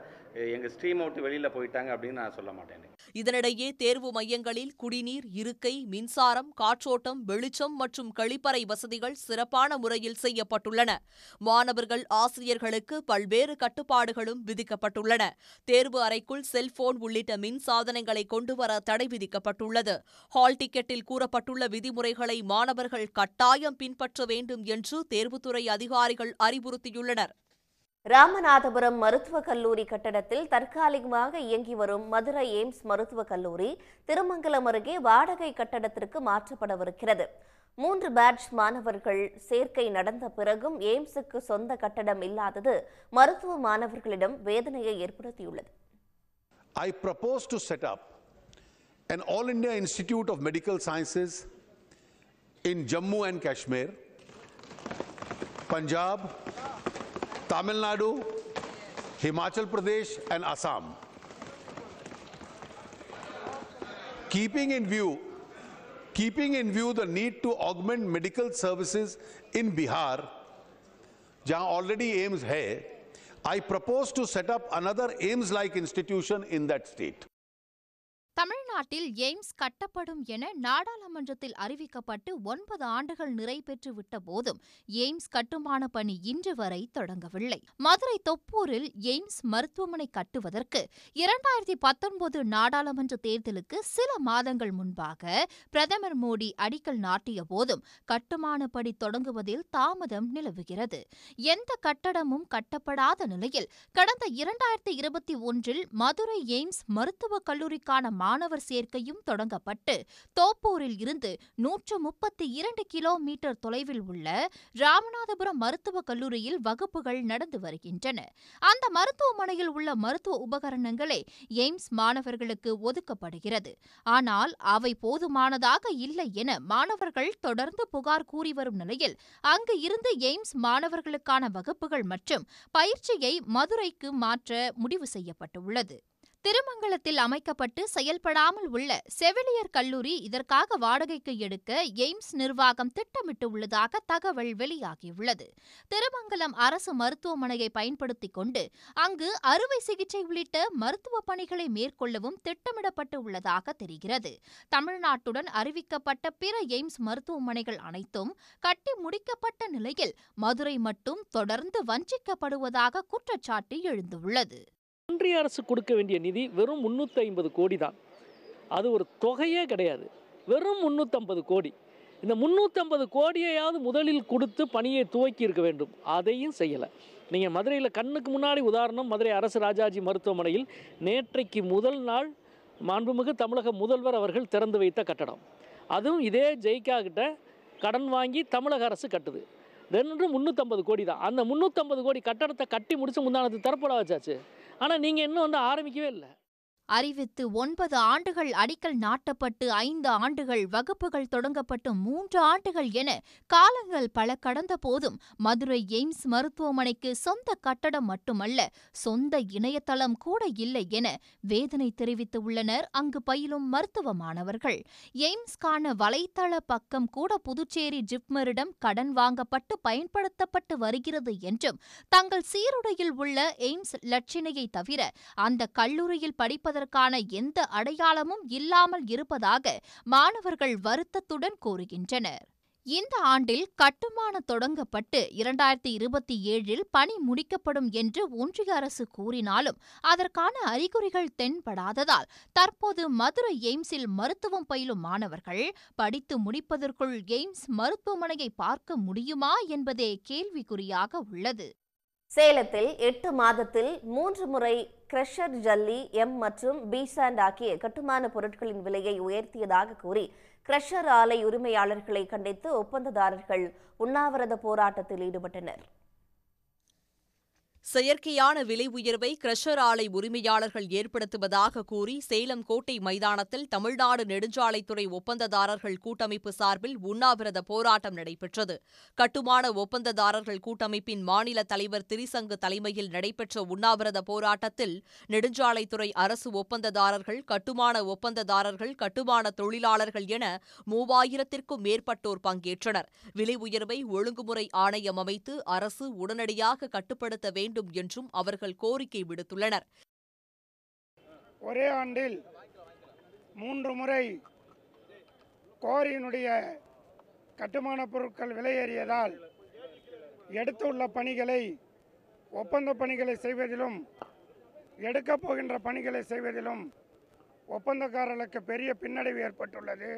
எங்கள் ஸ்ட்ரீம் அவுட்டு வெளியில் போயிட்டாங்க அப்படின்னு நான் சொல்ல மாட்டேன் இதனிடையே தேர்வு மையங்களில் குடிநீர் இருக்கை மின்சாரம் காற்றோட்டம் வெளிச்சம் மற்றும் கழிப்பறை வசதிகள் சிறப்பான முறையில் செய்யப்பட்டுள்ளன மாணவர்கள் ஆசிரியர்களுக்கு பல்வேறு கட்டுப்பாடுகளும் விதிக்கப்பட்டுள்ளன தேர்வு அறைக்குள் செல்போன் உள்ளிட்ட மின் சாதனங்களை கொண்டுவர தடை விதிக்கப்பட்டுள்ளது ஹால் டிக்கெட்டில் கூறப்பட்டுள்ள விதிமுறைகளை மாணவர்கள் கட்டாயம் பின்பற்ற வேண்டும் என்று தேர்வுத்துறை அதிகாரிகள் அறிவுறுத்தியுள்ளனர் ராமநாதபுரம் மருத்துவக் கல்லூரி கட்டடத்தில் தற்காலிகமாக இயங்கி வரும் மதுரை எய்ம்ஸ் மருத்துவக் கல்லூரி திருமங்கலம் அருகே வாடகை கட்டடத்திற்கு மாற்றப்படவிருக்கிறது மூன்று பேட்ச் மாணவர்கள் சேர்க்கை நடந்த பிறகும் எய்ம்ஸுக்கு சொந்த கட்டடம் இல்லாதது மருத்துவ மாணவர்களிடம் வேதனையை ஏற்படுத்தியுள்ளது I propose to set up an All India Institute of Medical Sciences in Jammu and Kashmir, Punjab, Tamil Nadu, Himachal Pradesh, and Assam. Keeping in view keeping in view the need to augment medical services in Bihar, where already AIMS I propose to set up another AIMS-like institution in that state. தமிழ்நாட்டில் AIIMS கட்டப்படும் என நாடாளுமன்றத்தில் அறிவிக்கப்பட்டு ஒன்பது ஆண்டுகள் நிறைவேற்று விட்ட போதும் எய்ம்ஸ் கட்டுமான பணி இன்று வரை தொடங்கவில்லை மதுரை தொப்பூரில் எய்ம்ஸ் மருத்துவமனை கட்டுவதற்கு இரண்டாயிரத்தி பத்தொன்பது நாடாளுமன்ற தேர்தலுக்கு சில மாதங்கள் முன்பாக பிரதமர் மோடி அடிக்கல் நாட்டிய போதும் கட்டுமான பணி தொடங்குவதில் தாமதம் நிலவுகிறது எந்த கட்டடமும் கட்டப்படாத நிலையில் கடந்த இரண்டாயிரத்தி இருபத்தி ஒன்றில் மதுரை எய்ம்ஸ் மருத்துவக் கல்லூரிக்கான மாணவர் சேர்க்கையும் தொடங்கப்பட்டு தோப்பூரில் இருந்து நூற்று முப்பத்தி இரண்டு கிலோமீட்டர் தொலைவில் உள்ள ராமநாதபுரம் மருத்துவக் கல்லூரியில் வகுப்புகள் நடந்து வருகின்றன அந்த மருத்துவமனையில் உள்ள மருத்துவ உபகரணங்களே எய்ம்ஸ் மாணவர்களுக்கு ஒதுக்கப்படுகிறது ஆனால் அவை போதுமானதாக இல்லை என மாணவர்கள் தொடர்ந்து புகார் கூறி வரும் நிலையில் அங்கு இருந்து எய்ம்ஸ் மாணவர்களுக்கான வகுப்புகள் மற்றும் பயிற்சியை மதுரைக்கு மாற்ற முடிவு செய்யப்பட்டுள்ளது திருமங்கலத்தில் அமைக்கப்பட்டு செயல்படாமல் உள்ள செவிலியர் கல்லூரி இதற்காக வாடகைக்கு எடுக்க எய்ம்ஸ் நிர்வாகம் திட்டமிட்டுள்ளதாக தகவல் வெளியாகியுள்ளது திருமங்கலம் அரசு மருத்துவமனையை பயன்படுத்திக் கொண்டு அங்கு அறுவை சிகிச்சை உள்ளிட்ட மருத்துவ பணிகளை மேற்கொள்ளவும் திட்டமிடப்பட்டு உள்ளதாக தெரிகிறது தமிழ்நாட்டுடன் அறிவிக்கப்பட்ட பிற எய்ம்ஸ் மருத்துவமனைகள் அனைத்தும் கட்டி முடிக்கப்பட்ட நிலையில் மதுரை மட்டும் தொடர்ந்து வஞ்சிக்கப்படுவதாக குற்றச்சாட்டு எழுந்துள்ளது ஒன்றிய அரசு கொடுக்க வேண்டிய நிதி வெறும் முந்நூற்றி ஐம்பது கோடி தான் அது ஒரு தொகையே கிடையாது வெறும் முந்நூற்றம்பது கோடி இந்த முந்நூற்றம்பது கோடியையாவது முதலில் கொடுத்து பணியை துவக்கி இருக்க வேண்டும் அதையும் செய்யலை நீங்கள் மதுரையில் கண்ணுக்கு முன்னாடி உதாரணம் மதுரை அரசு ராஜாஜி மருத்துவமனையில் நேற்றைக்கு முதல் நாள் மாண்புமிகு தமிழக முதல்வர் அவர்கள் திறந்து வைத்த கட்டடம் அதுவும் இதே ஜெய்கா கிட்ட கடன் வாங்கி தமிழக அரசு கட்டுது ரெண்டு முந்நூற்றம்பது கோடி தான் அந்த முந்நூற்றம்பது கோடி கட்டடத்தை கட்டி முடித்து முந்தானத்துக்கு திறப்பட வச்சாச்சு ஆனால் நீங்கள் இன்னும் வந்து ஆரம்பிக்கவே இல்லை அறிவித்து ஒன்பது ஆண்டுகள் அடிக்கல் நாட்டப்பட்டு ஐந்து ஆண்டுகள் வகுப்புகள் தொடங்கப்பட்டு மூன்று ஆண்டுகள் என காலங்கள் பல கடந்த போதும் மதுரை எய்ம்ஸ் மருத்துவமனைக்கு சொந்த கட்டடம் மட்டுமல்ல சொந்த இணையதளம் கூட இல்லை என வேதனை தெரிவித்துள்ளனர் அங்கு பயிலும் மருத்துவ மாணவர்கள் எய்ம்ஸ்கான வலைத்தள பக்கம் கூட புதுச்சேரி ஜிப்மரிடம் கடன் வாங்கப்பட்டு பயன்படுத்தப்பட்டு வருகிறது என்றும் தங்கள் சீருடையில் உள்ள எய்ம்ஸ் லட்சினையை தவிர அந்த கல்லூரியில் படிப்பதற்கு செய்வதற்கான எந்த அடையாளமும் இல்லாமல் இருப்பதாக மாணவர்கள் வருத்தத்துடன் கூறுகின்றனர் இந்த ஆண்டில் கட்டுமான தொடங்கப்பட்டு இரண்டாயிரத்தி இருபத்தி ஏழில் பணி முடிக்கப்படும் என்று ஒன்றிய அரசு கூறினாலும் அதற்கான அறிகுறிகள் தென்படாததால் தற்போது மதுரை எய்ம்ஸில் மருத்துவம் பயிலும் மாணவர்கள் படித்து முடிப்பதற்குள் எய்ம்ஸ் மருத்துவமனையை பார்க்க முடியுமா என்பதே கேள்விக்குறியாக உள்ளது சேலத்தில் எட்டு மாதத்தில் மூன்று முறை கிரஷர் ஜல்லி எம் மற்றும் சாண்ட் ஆகிய கட்டுமான பொருட்களின் விலையை உயர்த்தியதாக கூறி கிரஷர் ஆலை உரிமையாளர்களை கண்டித்து ஒப்பந்ததாரர்கள் உண்ணாவிரத போராட்டத்தில் ஈடுபட்டனர் செயற்கையான விலை உயர்வை கிரஷர் ஆலை உரிமையாளர்கள் ஏற்படுத்துவதாக கூறி சேலம் கோட்டை மைதானத்தில் தமிழ்நாடு நெடுஞ்சாலைத்துறை ஒப்பந்ததாரர்கள் கூட்டமைப்பு சார்பில் உண்ணாவிரத போராட்டம் நடைபெற்றது கட்டுமான ஒப்பந்ததாரர்கள் கூட்டமைப்பின் மாநில தலைவர் திரிசங்கு தலைமையில் நடைபெற்ற உண்ணாவிரத போராட்டத்தில் நெடுஞ்சாலைத்துறை அரசு ஒப்பந்ததாரர்கள் கட்டுமான ஒப்பந்ததாரர்கள் கட்டுமான தொழிலாளர்கள் என மூவாயிரத்திற்கும் மேற்பட்டோர் பங்கேற்றனர் விலை உயர்வை ஒழுங்குமுறை ஆணையம் அமைத்து அரசு உடனடியாக கட்டுப்படுத்த வேண்டும் வேண்டும் என்றும் அவர்கள் கோரிக்கை விடுத்துள்ளனர் ஒரே ஆண்டில் மூன்று முறை கோரியினுடைய கட்டுமான பொருட்கள் விலையேறியதால் எடுத்துள்ள பணிகளை ஒப்பந்த பணிகளை செய்வதிலும் எடுக்கப் போகின்ற பணிகளை செய்வதிலும் ஒப்பந்தக்காரர்களுக்கு பெரிய பின்னடைவு ஏற்பட்டுள்ளது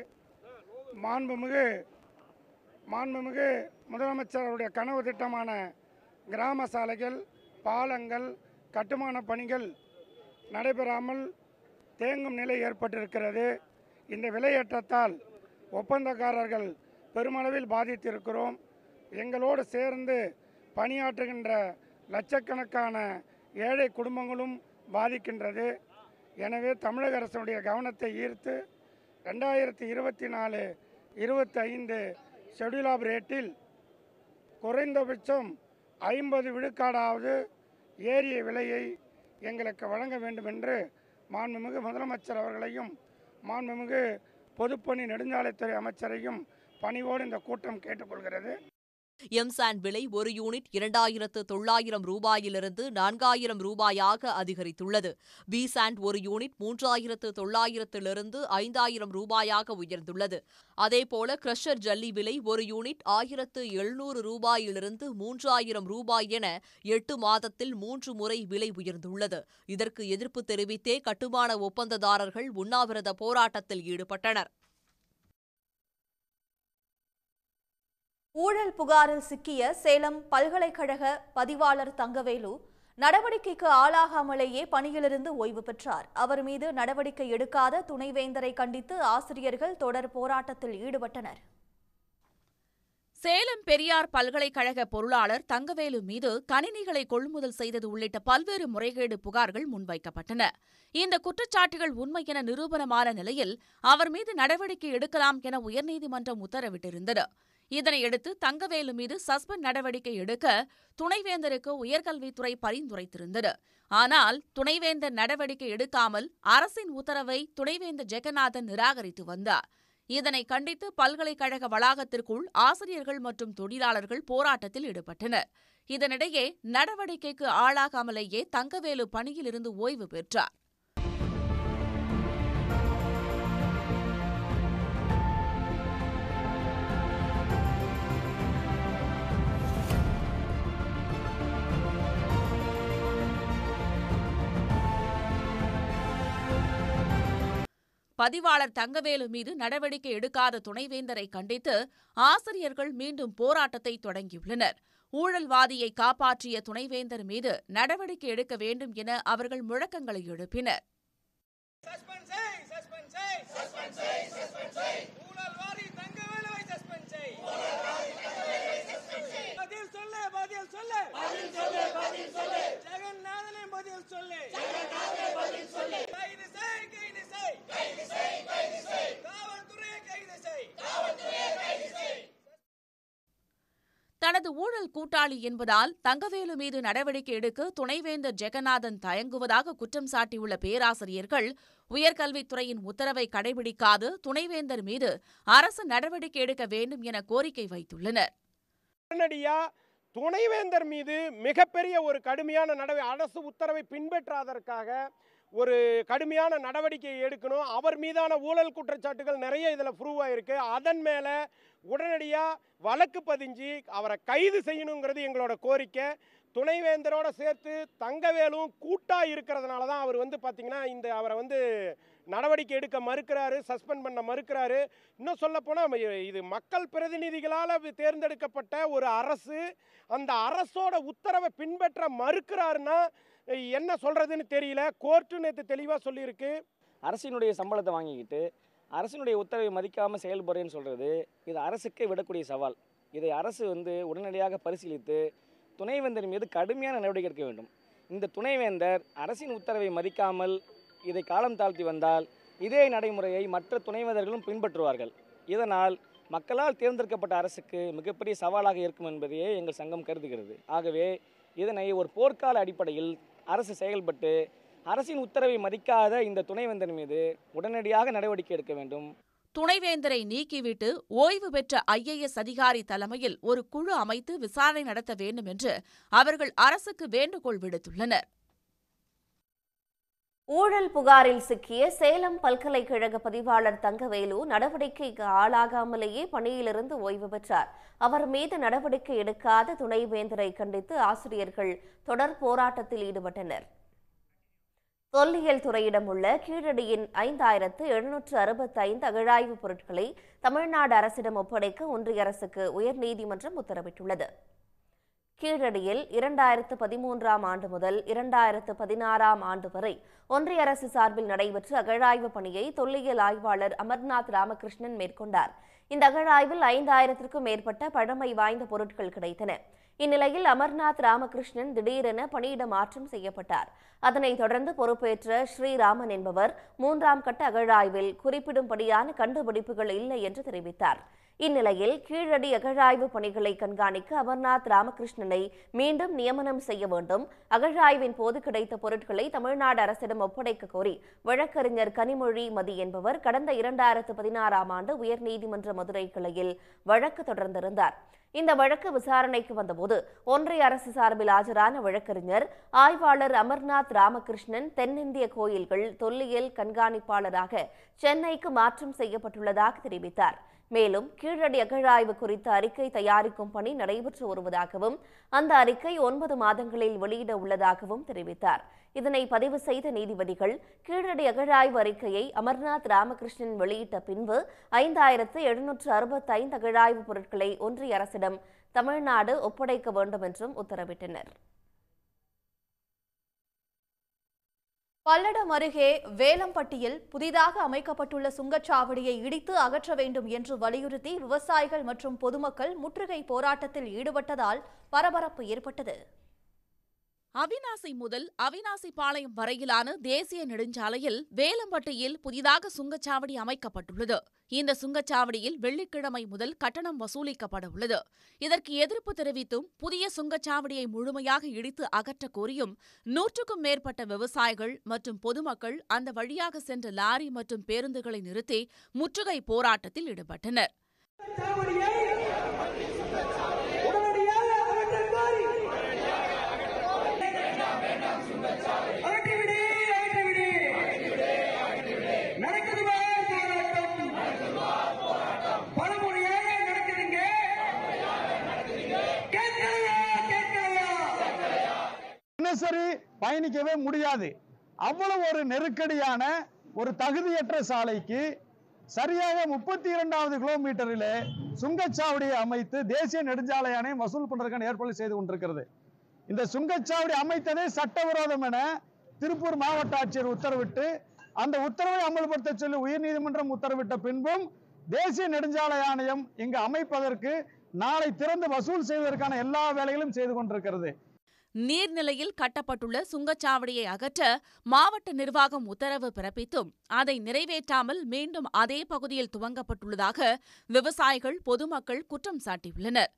மாண்புமிகு மாண்புமிகு முதலமைச்சருடைய கனவு திட்டமான கிராம சாலைகள் பாலங்கள் கட்டுமான பணிகள் நடைபெறாமல் தேங்கும் நிலை ஏற்பட்டிருக்கிறது இந்த விலையேற்றத்தால் ஒப்பந்தக்காரர்கள் பெருமளவில் பாதித்திருக்கிறோம் எங்களோடு சேர்ந்து பணியாற்றுகின்ற லட்சக்கணக்கான ஏழை குடும்பங்களும் பாதிக்கின்றது எனவே தமிழக அரசுடைய கவனத்தை ஈர்த்து ரெண்டாயிரத்தி இருபத்தி நாலு இருபத்தைந்து ஷெடியூல் ஆப் ரேட்டில் குறைந்தபட்சம் ஐம்பது விழுக்காடாவது ஏறிய விலையை எங்களுக்கு வழங்க வேண்டும் என்று மாண்புமிகு முதலமைச்சர் அவர்களையும் மாண்புமிகு பொதுப்பணி நெடுஞ்சாலைத்துறை அமைச்சரையும் பணிவோடு இந்த கூட்டம் கேட்டுக்கொள்கிறது எம்சான் விலை ஒரு யூனிட் இரண்டாயிரத்து தொள்ளாயிரம் ரூபாயிலிருந்து நான்காயிரம் ரூபாயாக அதிகரித்துள்ளது பி சாண்ட் ஒரு யூனிட் மூன்றாயிரத்து தொள்ளாயிரத்திலிருந்து ஐந்தாயிரம் ரூபாயாக உயர்ந்துள்ளது அதேபோல கிரஷர் ஜல்லி விலை ஒரு யூனிட் ஆயிரத்து எழுநூறு ரூபாயிலிருந்து மூன்றாயிரம் ரூபாய் என எட்டு மாதத்தில் மூன்று முறை விலை உயர்ந்துள்ளது இதற்கு எதிர்ப்பு தெரிவித்தே கட்டுமான ஒப்பந்ததாரர்கள் உண்ணாவிரத போராட்டத்தில் ஈடுபட்டனர் ஊழல் புகாரில் சிக்கிய சேலம் பல்கலைக்கழக பதிவாளர் தங்கவேலு நடவடிக்கைக்கு ஆளாகாமலேயே பணியிலிருந்து ஓய்வு பெற்றார் அவர் மீது நடவடிக்கை எடுக்காத துணைவேந்தரை கண்டித்து ஆசிரியர்கள் தொடர் போராட்டத்தில் ஈடுபட்டனர் சேலம் பெரியார் பல்கலைக்கழக பொருளாளர் தங்கவேலு மீது கணினிகளை கொள்முதல் செய்தது உள்ளிட்ட பல்வேறு முறைகேடு புகார்கள் முன்வைக்கப்பட்டன இந்த குற்றச்சாட்டுகள் உண்மை என நிரூபணமான நிலையில் அவர் மீது நடவடிக்கை எடுக்கலாம் என உயர்நீதிமன்றம் உத்தரவிட்டிருந்தது இதனையடுத்து தங்கவேலு மீது சஸ்பெண்ட் நடவடிக்கை எடுக்க துணைவேந்தருக்கு உயர்கல்வித்துறை பரிந்துரைத்திருந்தது ஆனால் துணைவேந்தர் நடவடிக்கை எடுக்காமல் அரசின் உத்தரவை துணைவேந்தர் ஜெகநாதன் நிராகரித்து வந்தார் இதனை கண்டித்து பல்கலைக்கழக வளாகத்திற்குள் ஆசிரியர்கள் மற்றும் தொழிலாளர்கள் போராட்டத்தில் ஈடுபட்டனர் இதனிடையே நடவடிக்கைக்கு ஆளாகாமலேயே தங்கவேலு பணியிலிருந்து ஓய்வு பெற்றார் பதிவாளர் தங்கவேலு மீது நடவடிக்கை எடுக்காத துணைவேந்தரை கண்டித்து ஆசிரியர்கள் மீண்டும் போராட்டத்தை தொடங்கியுள்ளனர் ஊழல்வாதியை காப்பாற்றிய துணைவேந்தர் மீது நடவடிக்கை எடுக்க வேண்டும் என அவர்கள் முழக்கங்களை எழுப்பினர் சொல்லு ஜெகநாதனே பதில் சொல்லு தனது ஊழல் கூட்டாளி என்பதால் தங்கவேலு மீது நடவடிக்கை எடுக்க துணைவேந்தர் ஜெகநாதன் தயங்குவதாக குற்றம் சாட்டியுள்ள பேராசிரியர்கள் உயர்கல்வித்துறையின் உத்தரவை கடைபிடிக்காது துணைவேந்தர் மீது அரசு நடவடிக்கை எடுக்க வேண்டும் என கோரிக்கை வைத்துள்ளனர் துணைவேந்தர் மீது மிகப்பெரிய ஒரு கடுமையான நடவடிக்கை அரசு உத்தரவை பின்பற்றாதற்காக ஒரு கடுமையான நடவடிக்கை எடுக்கணும் அவர் மீதான ஊழல் குற்றச்சாட்டுகள் நிறைய இதில் ப்ரூவ் ஆகிருக்கு அதன் மேலே உடனடியாக வழக்கு பதிஞ்சு அவரை கைது செய்யணுங்கிறது எங்களோட கோரிக்கை துணைவேந்தரோட சேர்த்து தங்கவேலும் கூட்டாக இருக்கிறதுனால தான் அவர் வந்து பார்த்திங்கன்னா இந்த அவரை வந்து நடவடிக்கை எடுக்க மறுக்கிறாரு சஸ்பெண்ட் பண்ண மறுக்கிறாரு இன்னும் சொல்லப்போனால் இது மக்கள் பிரதிநிதிகளால் தேர்ந்தெடுக்கப்பட்ட ஒரு அரசு அந்த அரசோட உத்தரவை பின்பற்ற மறுக்கிறாருன்னா என்ன சொல்கிறதுன்னு தெரியல கோர்ட்டு நேற்று தெளிவாக சொல்லியிருக்கு அரசினுடைய சம்பளத்தை வாங்கிக்கிட்டு அரசினுடைய உத்தரவை மதிக்காமல் செயல்படுறேன்னு சொல்கிறது இது அரசுக்கே விடக்கூடிய சவால் இதை அரசு வந்து உடனடியாக பரிசீலித்து துணைவேந்தர் மீது கடுமையான நடவடிக்கை எடுக்க வேண்டும் இந்த துணைவேந்தர் அரசின் உத்தரவை மதிக்காமல் இதை காலம் தாழ்த்தி வந்தால் இதே நடைமுறையை மற்ற துணைவேந்தர்களும் பின்பற்றுவார்கள் இதனால் மக்களால் தேர்ந்தெடுக்கப்பட்ட அரசுக்கு மிகப்பெரிய சவாலாக இருக்கும் என்பதையே எங்கள் சங்கம் கருதுகிறது ஆகவே இதனை ஒரு போர்க்கால அடிப்படையில் அரசு செயல்பட்டு அரசின் உத்தரவை மதிக்காத இந்த துணைவேந்தர் மீது உடனடியாக நடவடிக்கை எடுக்க வேண்டும் துணைவேந்தரை நீக்கிவிட்டு ஓய்வு பெற்ற ஐஏஎஸ் அதிகாரி தலைமையில் ஒரு குழு அமைத்து விசாரணை நடத்த வேண்டும் என்று அவர்கள் அரசுக்கு வேண்டுகோள் விடுத்துள்ளனர் ஊழல் புகாரில் சிக்கிய சேலம் பல்கலைக்கழக பதிவாளர் தங்கவேலு நடவடிக்கைக்கு ஆளாகாமலேயே பணியிலிருந்து ஓய்வு பெற்றார் அவர் மீது நடவடிக்கை எடுக்காத துணைவேந்தரை கண்டித்து ஆசிரியர்கள் தொடர் போராட்டத்தில் ஈடுபட்டனர் தொல்லியல் துறையிடம் உள்ள கீழடியின் ஐந்தாயிரத்து எழுநூற்று அறுபத்தைந்து அகழாய்வுப் பொருட்களை தமிழ்நாடு அரசிடம் ஒப்படைக்க ஒன்றிய அரசுக்கு உயர்நீதிமன்றம் உத்தரவிட்டுள்ளது கீழடியில் இரண்டாயிரத்து பதிமூன்றாம் ஆண்டு முதல் இரண்டாயிரத்து பதினாறாம் ஆண்டு வரை ஒன்றிய அரசு சார்பில் நடைபெற்ற அகழாய்வு பணியை தொல்லியல் ஆய்வாளர் அமர்நாத் ராமகிருஷ்ணன் மேற்கொண்டார் இந்த அகழாய்வில் ஐந்தாயிரத்திற்கும் மேற்பட்ட பழமை வாய்ந்த பொருட்கள் கிடைத்தன இந்நிலையில் அமர்நாத் ராமகிருஷ்ணன் திடீரென பணியிட மாற்றம் செய்யப்பட்டார் அதனைத் தொடர்ந்து பொறுப்பேற்ற ஸ்ரீராமன் என்பவர் மூன்றாம் கட்ட அகழாய்வில் குறிப்பிடும்படியான கண்டுபிடிப்புகள் இல்லை என்று தெரிவித்தார் இந்நிலையில் கீழடி அகழாய்வு பணிகளை கண்காணிக்க அமர்நாத் ராமகிருஷ்ணனை மீண்டும் நியமனம் செய்ய வேண்டும் அகழாய்வின் போது கிடைத்த பொருட்களை தமிழ்நாடு அரசிடம் ஒப்படைக்க கோரி வழக்கறிஞர் கனிமொழி மதி என்பவர் கடந்த இரண்டாயிரத்து பதினாறாம் ஆண்டு உயர்நீதிமன்ற மதுரை கிளையில் வழக்கு தொடர்ந்திருந்தார் இந்த வழக்கு விசாரணைக்கு வந்தபோது ஒன்றிய அரசு சார்பில் ஆஜரான வழக்கறிஞர் ஆய்வாளர் அமர்நாத் ராமகிருஷ்ணன் தென்னிந்திய கோயில்கள் தொல்லியல் கண்காணிப்பாளராக சென்னைக்கு மாற்றம் செய்யப்பட்டுள்ளதாக தெரிவித்தார் மேலும் கீழடி அகழாய்வு குறித்த அறிக்கை தயாரிக்கும் பணி நடைபெற்று வருவதாகவும் அந்த அறிக்கை ஒன்பது மாதங்களில் வெளியிட உள்ளதாகவும் தெரிவித்தார் இதனை பதிவு செய்த நீதிபதிகள் கீழடி அகழாய்வு அறிக்கையை அமர்நாத் ராமகிருஷ்ணன் வெளியிட்ட பின்பு ஐந்தாயிரத்து எழுநூற்று அறுபத்தைந்து அகழாய்வு பொருட்களை ஒன்றிய அரசிடம் தமிழ்நாடு ஒப்படைக்க வேண்டும் என்றும் உத்தரவிட்டனர் பல்லடம் அருகே வேலம்பட்டியில் புதிதாக அமைக்கப்பட்டுள்ள சுங்கச்சாவடியை இடித்து அகற்ற வேண்டும் என்று வலியுறுத்தி விவசாயிகள் மற்றும் பொதுமக்கள் முற்றுகை போராட்டத்தில் ஈடுபட்டதால் பரபரப்பு ஏற்பட்டது அவினாசி முதல் அவினாசி பாளையம் வரையிலான தேசிய நெடுஞ்சாலையில் வேலம்பட்டியில் புதிதாக சுங்கச்சாவடி அமைக்கப்பட்டுள்ளது இந்த சுங்கச்சாவடியில் வெள்ளிக்கிழமை முதல் கட்டணம் வசூலிக்கப்பட உள்ளது இதற்கு எதிர்ப்பு தெரிவித்தும் புதிய சுங்கச்சாவடியை முழுமையாக இடித்து அகற்ற கோரியும் நூற்றுக்கும் மேற்பட்ட விவசாயிகள் மற்றும் பொதுமக்கள் அந்த வழியாக சென்ற லாரி மற்றும் பேருந்துகளை நிறுத்தி முற்றுகை போராட்டத்தில் ஈடுபட்டனர் தினசரி பயணிக்கவே முடியாது அவ்வளவு ஒரு நெருக்கடியான ஒரு தகுதியற்ற சாலைக்கு சரியாக முப்பத்தி இரண்டாவது கிலோமீட்டரில் சுங்கச்சாவடியை அமைத்து தேசிய நெடுஞ்சாலை வசூல் பண்றதுக்கான ஏற்பாடு செய்து கொண்டிருக்கிறது இந்த சுங்கச்சாவடி அமைத்ததே சட்டவிரோதம் என திருப்பூர் மாவட்ட ஆட்சியர் உத்தரவிட்டு அந்த உத்தரவை அமல்படுத்த சொல்லி உயர்நீதிமன்றம் உத்தரவிட்ட பின்பும் தேசிய நெடுஞ்சாலை ஆணையம் இங்கு அமைப்பதற்கு நாளை திறந்து வசூல் செய்வதற்கான எல்லா வேலைகளும் செய்து கொண்டிருக்கிறது நீர்நிலையில் கட்டப்பட்டுள்ள சுங்கச்சாவடியை அகற்ற மாவட்ட நிர்வாகம் உத்தரவு பிறப்பித்தும் அதை நிறைவேற்றாமல் மீண்டும் அதே பகுதியில் துவங்கப்பட்டுள்ளதாக விவசாயிகள் பொதுமக்கள் குற்றம் சாட்டியுள்ளனர்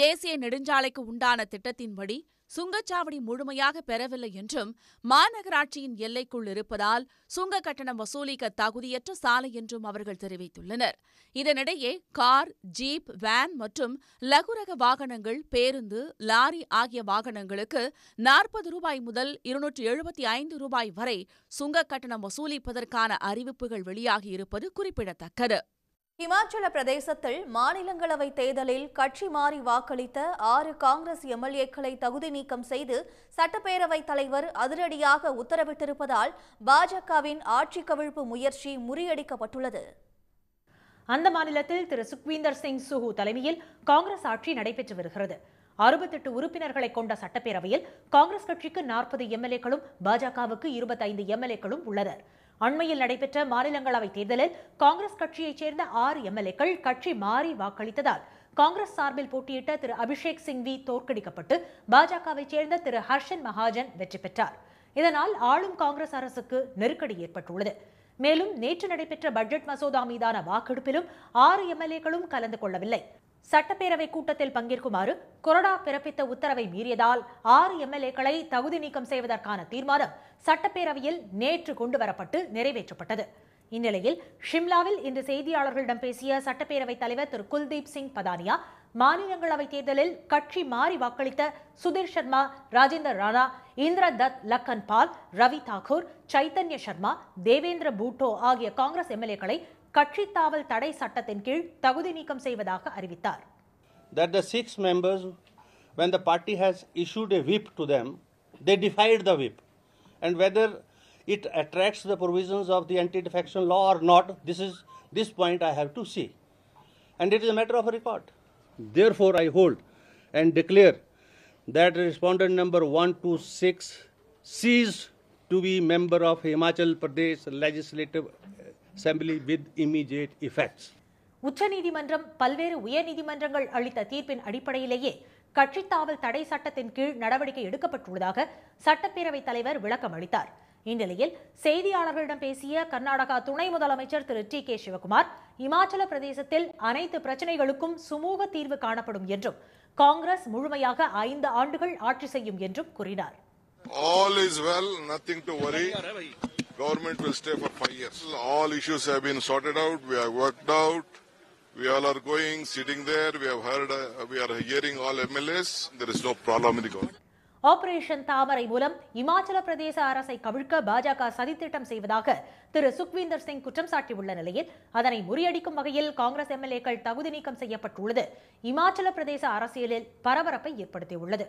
தேசிய நெடுஞ்சாலைக்கு உண்டான திட்டத்தின்படி சுங்கச்சாவடி முழுமையாக பெறவில்லை என்றும் மாநகராட்சியின் எல்லைக்குள் இருப்பதால் சுங்க கட்டணம் வசூலிக்க தகுதியற்ற சாலை என்றும் அவர்கள் தெரிவித்துள்ளனர் இதனிடையே கார் ஜீப் வேன் மற்றும் லகுரக வாகனங்கள் பேருந்து லாரி ஆகிய வாகனங்களுக்கு நாற்பது ரூபாய் முதல் இருநூற்று எழுபத்தி ஐந்து ரூபாய் வரை சுங்க கட்டணம் வசூலிப்பதற்கான அறிவிப்புகள் வெளியாகியிருப்பது குறிப்பிடத்தக்கது இமாச்சல பிரதேசத்தில் மாநிலங்களவை தேர்தலில் கட்சி மாறி வாக்களித்த ஆறு காங்கிரஸ் எம்எல்ஏக்களை தகுதி நீக்கம் செய்து சட்டப்பேரவைத் தலைவர் அதிரடியாக உத்தரவிட்டிருப்பதால் பாஜகவின் ஆட்சி கவிழ்ப்பு முயற்சி முறியடிக்கப்பட்டுள்ளது அந்த மாநிலத்தில் திரு சுக்வீந்தர் சிங் சுஹு தலைமையில் காங்கிரஸ் ஆட்சி நடைபெற்று வருகிறது அறுபத்தெட்டு உறுப்பினர்களை கொண்ட சட்டப்பேரவையில் காங்கிரஸ் கட்சிக்கு நாற்பது எம்எல்ஏக்களும் பாஜகவுக்கு இருபத்தைந்து எம்எல்ஏக்களும் உள்ளனர் அண்மையில் நடைபெற்ற மாநிலங்களவை தேர்தலில் காங்கிரஸ் கட்சியைச் சேர்ந்த ஆறு எம்எல்ஏக்கள் கட்சி மாறி வாக்களித்ததால் காங்கிரஸ் சார்பில் போட்டியிட்ட திரு அபிஷேக் சிங்வி தோற்கடிக்கப்பட்டு பாஜகவைச் சேர்ந்த திரு ஹர்ஷன் மகாஜன் வெற்றி பெற்றார் இதனால் ஆளும் காங்கிரஸ் அரசுக்கு நெருக்கடி ஏற்பட்டுள்ளது மேலும் நேற்று நடைபெற்ற பட்ஜெட் மசோதா மீதான வாக்கெடுப்பிலும் ஆறு எம்எல்ஏக்களும் கலந்து கொள்ளவில்லை சட்டப்பேரவை கூட்டத்தில் பங்கேற்குமாறு கொரோனா பிறப்பித்த உத்தரவை மீறியதால் ஆறு எம்எல்ஏக்களை தகுதி நீக்கம் செய்வதற்கான தீர்மானம் சட்டப்பேரவையில் நேற்று கொண்டுவரப்பட்டு நிறைவேற்றப்பட்டது இந்நிலையில் ஷிம்லாவில் இன்று செய்தியாளர்களிடம் பேசிய சட்டப்பேரவைத் தலைவர் திரு குல்தீப் சிங் பதானியா மாநிலங்களவைத் தேர்தலில் கட்சி மாறி வாக்களித்த சுதீர் சர்மா ராஜேந்தர் ராணா இந்திர தத் லக்கன் பால் ரவி தாக்கூர் சைத்தன்ய சர்மா தேவேந்திர பூட்டோ ஆகிய காங்கிரஸ் எம்எல்ஏக்களை தடை சட்டத்தின் கீழ் தகுதி நீக்கம் செய்வதாக அறிவித்தார் That the six members, when the party has issued a whip to them, they defied the whip. And whether it attracts the provisions of the anti-defection law or not, this is this point I have to see. And it is a matter of a record. Therefore, I hold and declare that respondent number 126 ceased to be member of Himachal Pradesh Legislative assembly with immediate effects. உச்சநீதிமன்றம் பல்வேறு உயர்நீதிமன்றங்கள் அளித்த தீர்ப்பின் அடிப்படையிலேயே கட்சித்தாவல் தடை சட்டத்தின் கீழ் நடவடிக்கை எடுக்கப்பட்டுள்ளதாக சட்டப்பேரவைத் தலைவர் விளக்கம் அளித்தார் இந்நிலையில் செய்தியாளர்களிடம் பேசிய கர்நாடகா துணை முதலமைச்சர் திரு டி கே சிவகுமார் இமாச்சல பிரதேசத்தில் அனைத்து பிரச்சனைகளுக்கும் சுமூக தீர்வு காணப்படும் என்றும் காங்கிரஸ் முழுமையாக ஐந்து ஆண்டுகள் ஆட்சி செய்யும் என்றும் கூறினார் All is well, nothing to worry. Government will stay for five years. All issues have been sorted out. We have worked out. We all are going, sitting there. We have heard, uh, we are hearing all MLAs. There is no problem in the government. Operation தாமரை மூலம் இமாச்சல பிரதேச அரசை கவிழ்க்க பாஜக சதித்திட்டம் செய்வதாக திரு சுக்வீந்தர் சிங் குற்றம் சாட்டியுள்ள நிலையில் அதனை முறியடிக்கும் வகையில் காங்கிரஸ் எம்எல்ஏக்கள் தகுதி நீக்கம் செய்யப்பட்டுள்ளது இமாச்சல பிரதேச அரசியலில் பரபரப்பை ஏற்படுத்தியுள்ளது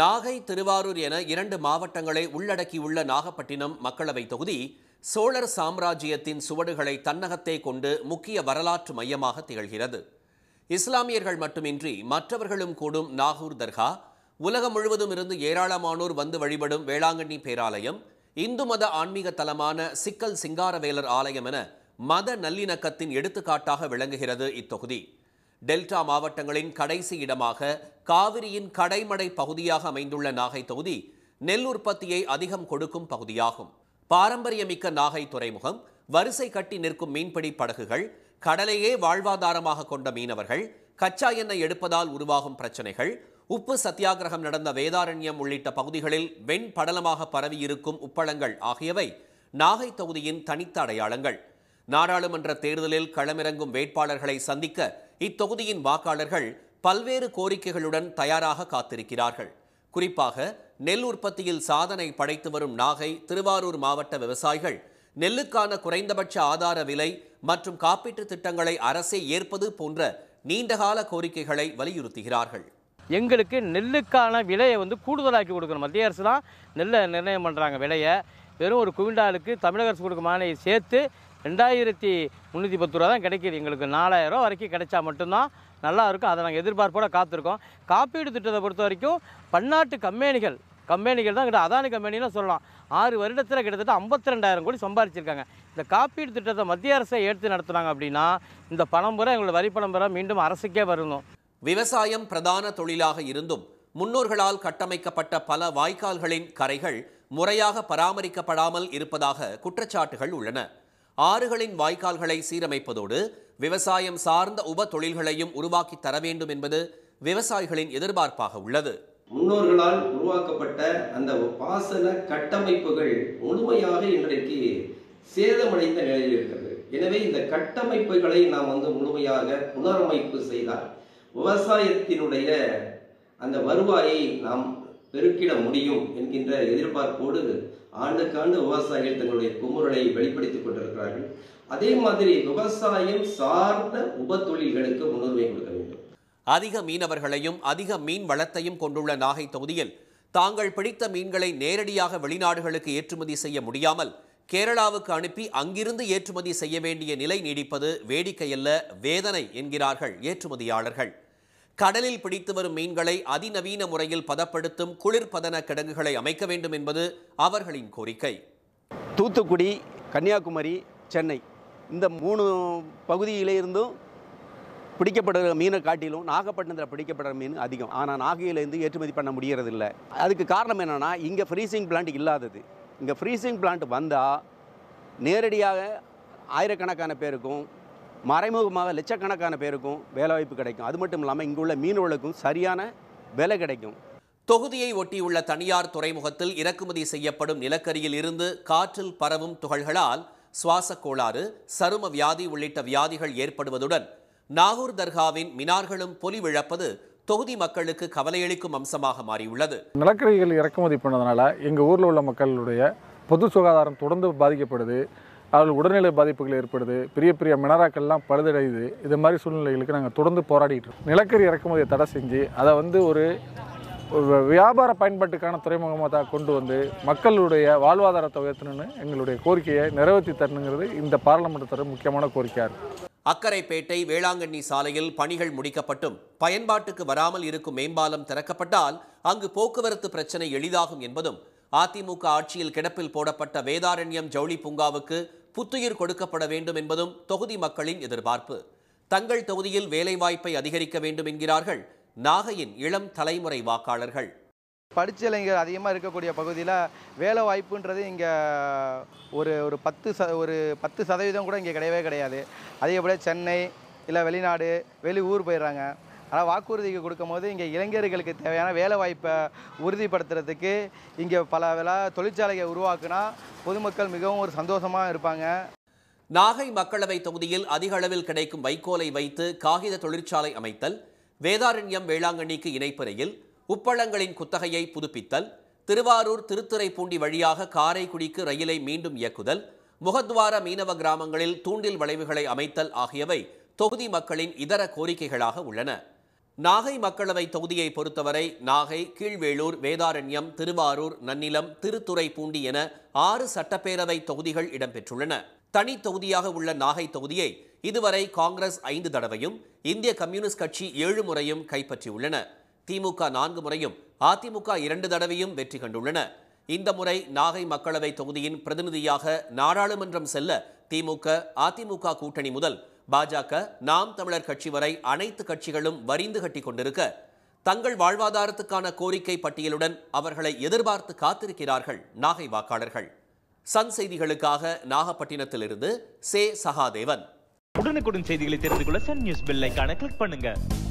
நாகை திருவாரூர் என இரண்டு மாவட்டங்களை உள்ளடக்கியுள்ள நாகப்பட்டினம் மக்களவை தொகுதி சோழர் சாம்ராஜ்யத்தின் சுவடுகளை தன்னகத்தே கொண்டு முக்கிய வரலாற்று மையமாக திகழ்கிறது இஸ்லாமியர்கள் மட்டுமின்றி மற்றவர்களும் கூடும் நாகூர் தர்கா உலகம் முழுவதும் இருந்து ஏராளமானோர் வந்து வழிபடும் வேளாங்கண்ணி பேராலயம் இந்து மத ஆன்மீக தலமான சிக்கல் சிங்காரவேலர் ஆலயம் என மத நல்லிணக்கத்தின் எடுத்துக்காட்டாக விளங்குகிறது இத்தொகுதி டெல்டா மாவட்டங்களின் கடைசி இடமாக காவிரியின் கடைமடை பகுதியாக அமைந்துள்ள நாகை தொகுதி நெல் உற்பத்தியை அதிகம் கொடுக்கும் பகுதியாகும் பாரம்பரியமிக்க நாகை துறைமுகம் வரிசை கட்டி நிற்கும் மீன்பிடி படகுகள் கடலையே வாழ்வாதாரமாக கொண்ட மீனவர்கள் கச்சா எண்ணெய் எடுப்பதால் உருவாகும் பிரச்சனைகள் உப்பு சத்தியாகிரகம் நடந்த வேதாரண்யம் உள்ளிட்ட பகுதிகளில் வெண் படலமாக பரவியிருக்கும் உப்பளங்கள் ஆகியவை நாகை தொகுதியின் தனித்த அடையாளங்கள் நாடாளுமன்ற தேர்தலில் களமிறங்கும் வேட்பாளர்களை சந்திக்க இத்தொகுதியின் வாக்காளர்கள் பல்வேறு கோரிக்கைகளுடன் தயாராக காத்திருக்கிறார்கள் குறிப்பாக நெல் உற்பத்தியில் சாதனை படைத்து வரும் நாகை திருவாரூர் மாவட்ட விவசாயிகள் நெல்லுக்கான குறைந்தபட்ச ஆதார விலை மற்றும் காப்பீட்டு திட்டங்களை அரசே ஏற்பது போன்ற நீண்டகால கோரிக்கைகளை வலியுறுத்துகிறார்கள் எங்களுக்கு நெல்லுக்கான விலையை வந்து கூடுதலாக்கி கொடுக்கணும் மத்திய அரசு தான் நெல்லை நிர்ணயம் பண்ணுறாங்க விலையை வெறும் ஒரு குவிண்டாலுக்கு தமிழக அரசு கொடுக்கும் மானியை சேர்த்து ரெண்டாயிரத்தி முந்நூற்றி பத்து ரூபா தான் கிடைக்கிது எங்களுக்கு நாலாயிரம் வரைக்கும் கிடைச்சா மட்டும்தான் நல்லா இருக்கும் அதை நாங்கள் எதிர்பார்ப்போட காத்திருக்கோம் காப்பீடு திட்டத்தை பொறுத்த வரைக்கும் பன்னாட்டு கம்பெனிகள் கம்பெனிகள் தான் கிட்ட அதானி கம்பெனின்னு சொல்லலாம் ஆறு வருடத்தில் கிட்டத்தட்ட ஐம்பத்தி ரெண்டாயிரம் கோடி சம்பாரிச்சிருக்காங்க இந்த காப்பீடு திட்டத்தை மத்திய அரசை எடுத்து நடத்துனாங்க அப்படின்னா இந்த பணம்புரை எங்களோட வரி பணம்புரை மீண்டும் அரசுக்கே வரணும் விவசாயம் பிரதான தொழிலாக இருந்தும் முன்னோர்களால் கட்டமைக்கப்பட்ட பல வாய்க்கால்களின் கரைகள் முறையாக பராமரிக்கப்படாமல் இருப்பதாக குற்றச்சாட்டுகள் உள்ளன ஆறுகளின் வாய்க்கால்களை சீரமைப்பதோடு விவசாயம் சார்ந்த உப தொழில்களையும் உருவாக்கி தர வேண்டும் என்பது விவசாயிகளின் எதிர்பார்ப்பாக உள்ளது முன்னோர்களால் உருவாக்கப்பட்ட அந்த பாசன கட்டமைப்புகள் முழுமையாக இன்றைக்கு சேதமடைந்த நிலையில் இருக்கிறது எனவே இந்த கட்டமைப்புகளை நாம் வந்து முழுமையாக புனரமைப்பு செய்தால் விவசாயத்தினுடைய அந்த வருவாயை நாம் பெருக்கிட முடியும் என்கின்ற எதிர்பார்ப்போடு ஆண்டுக்காண்டு விவசாயிகள் தங்களுடைய குமுறலை வெளிப்படுத்திக் கொண்டிருக்கிறார்கள் அதே மாதிரி விவசாயம் சார்ந்த உப தொழில்களுக்கு முன்னுரிமை கொடுக்க வேண்டும் அதிக மீனவர்களையும் அதிக மீன் வளத்தையும் கொண்டுள்ள நாகை தொகுதியில் தாங்கள் பிடித்த மீன்களை நேரடியாக வெளிநாடுகளுக்கு ஏற்றுமதி செய்ய முடியாமல் கேரளாவுக்கு அனுப்பி அங்கிருந்து ஏற்றுமதி செய்ய வேண்டிய நிலை நீடிப்பது வேடிக்கையல்ல வேதனை என்கிறார்கள் ஏற்றுமதியாளர்கள் கடலில் பிடித்து வரும் மீன்களை அதிநவீன முறையில் பதப்படுத்தும் குளிர்பதன கிடங்குகளை அமைக்க வேண்டும் என்பது அவர்களின் கோரிக்கை தூத்துக்குடி கன்னியாகுமரி சென்னை இந்த மூணு பகுதியிலிருந்தும் பிடிக்கப்படுற மீனை காட்டிலும் நாகப்பட்டினத்தில் பிடிக்கப்படுற மீன் அதிகம் ஆனால் நாகையிலேருந்து ஏற்றுமதி பண்ண முடியறதில்லை அதுக்கு காரணம் என்னென்னா இங்கே ஃப்ரீசிங் பிளான்ட் இல்லாதது இங்கே ஃப்ரீசிங் பிளான்ட் வந்தால் நேரடியாக ஆயிரக்கணக்கான பேருக்கும் மறைமுகமாக லட்சக்கணக்கான பேருக்கும் வேலைவாய்ப்பு கிடைக்கும் அது மட்டும் இல்லாமல் இங்குள்ள மீனவர்களுக்கும் சரியான விலை கிடைக்கும் தொகுதியை ஒட்டியுள்ள தனியார் துறைமுகத்தில் இறக்குமதி செய்யப்படும் நிலக்கரியில் இருந்து காற்றில் பரவும் துகள்களால் சுவாச கோளாறு சரும வியாதி உள்ளிட்ட வியாதிகள் ஏற்படுவதுடன் நாகூர் தர்காவின் மினார்களும் பொலி விழப்பது தொகுதி மக்களுக்கு கவலையளிக்கும் அம்சமாக மாறியுள்ளது நிலக்கரிகள் இறக்குமதி பண்ணதுனால எங்கள் ஊரில் உள்ள மக்களுடைய பொது சுகாதாரம் தொடர்ந்து பாதிக்கப்படுது அவர்கள் உடல்நிலை பாதிப்புகள் ஏற்படுது பெரிய பெரிய மினராக்கள்லாம் பழுதடையுது இது மாதிரி சூழ்நிலைகளுக்கு நாங்கள் தொடர்ந்து போராடிட்டு இருக்கோம் நிலக்கரி இறக்குமதியை தடை செஞ்சு அதை வந்து ஒரு வியாபார பயன்பாட்டுக்கான துறைமுகமாக கொண்டு வந்து மக்களுடைய வாழ்வாதாரத்தை உயர்த்தணும்னு எங்களுடைய கோரிக்கையை நிறைவேற்றி தரணுங்கிறது இந்த பாராளுமன்றத்தோட முக்கியமான கோரிக்கையாக இருக்கும் அக்கரைப்பேட்டை வேளாங்கண்ணி சாலையில் பணிகள் முடிக்கப்பட்டும் பயன்பாட்டுக்கு வராமல் இருக்கும் மேம்பாலம் திறக்கப்பட்டால் அங்கு போக்குவரத்து பிரச்சனை எளிதாகும் என்பதும் அதிமுக ஆட்சியில் கிடப்பில் போடப்பட்ட வேதாரண்யம் ஜவுளி பூங்காவுக்கு புத்துயிர் கொடுக்கப்பட வேண்டும் என்பதும் தொகுதி மக்களின் எதிர்பார்ப்பு தங்கள் தொகுதியில் வேலைவாய்ப்பை அதிகரிக்க வேண்டும் என்கிறார்கள் நாகையின் இளம் தலைமுறை வாக்காளர்கள் படித்த இளைஞர் அதிகமாக இருக்கக்கூடிய பகுதியில் வேலை வாய்ப்புன்றது இங்கே ஒரு ஒரு பத்து ச ஒரு பத்து சதவீதம் கூட இங்கே கிடையவே கிடையாது போல் சென்னை இல்லை வெளிநாடு வெளி ஊர் போயிடுறாங்க ஆனால் வாக்குறுதிக்கு கொடுக்கும்போது இங்கே இளைஞர்களுக்கு தேவையான வேலைவாய்ப்பை உறுதிப்படுத்துறதுக்கு இங்கே பல வேளா தொழிற்சாலையை உருவாக்குனா பொதுமக்கள் மிகவும் ஒரு சந்தோஷமாக இருப்பாங்க நாகை மக்களவை தொகுதியில் அதிக அளவில் கிடைக்கும் வைக்கோலை வைத்து காகித தொழிற்சாலை அமைத்தல் வேதாரண்யம் வேளாங்கண்ணிக்கு இணைப்பறையில் உப்பளங்களின் குத்தகையை புதுப்பித்தல் திருவாரூர் திருத்துறைப்பூண்டி வழியாக காரைக்குடிக்கு ரயிலை மீண்டும் இயக்குதல் முகத்வார மீனவ கிராமங்களில் தூண்டில் வளைவுகளை அமைத்தல் ஆகியவை தொகுதி மக்களின் இதர கோரிக்கைகளாக உள்ளன நாகை மக்களவை தொகுதியை பொறுத்தவரை நாகை கீழ்வேளூர் வேதாரண்யம் திருவாரூர் நன்னிலம் திருத்துறைப்பூண்டி என ஆறு சட்டப்பேரவை தொகுதிகள் இடம்பெற்றுள்ளன தனி தொகுதியாக உள்ள நாகை தொகுதியை இதுவரை காங்கிரஸ் ஐந்து தடவையும் இந்திய கம்யூனிஸ்ட் கட்சி ஏழு முறையும் கைப்பற்றியுள்ளன திமுக நான்கு முறையும் அதிமுக இரண்டு தடவையும் வெற்றி கண்டுள்ளன இந்த முறை நாகை மக்களவை தொகுதியின் பிரதிநிதியாக நாடாளுமன்றம் செல்ல திமுக அதிமுக கூட்டணி முதல் பாஜக நாம் தமிழர் கட்சி வரை அனைத்து கட்சிகளும் வரிந்து கட்டி கொண்டிருக்க தங்கள் வாழ்வாதாரத்துக்கான கோரிக்கை பட்டியலுடன் அவர்களை எதிர்பார்த்து காத்திருக்கிறார்கள் நாகை வாக்காளர்கள் சன் செய்திகளுக்காக நாகப்பட்டினத்திலிருந்து சே சகாதேவன் உடனுக்குடன் செய்திகளை தெரிந்து கொள்ள சன் நியூஸ் பில்லைக்கான கிளிக் பண்ணுங்க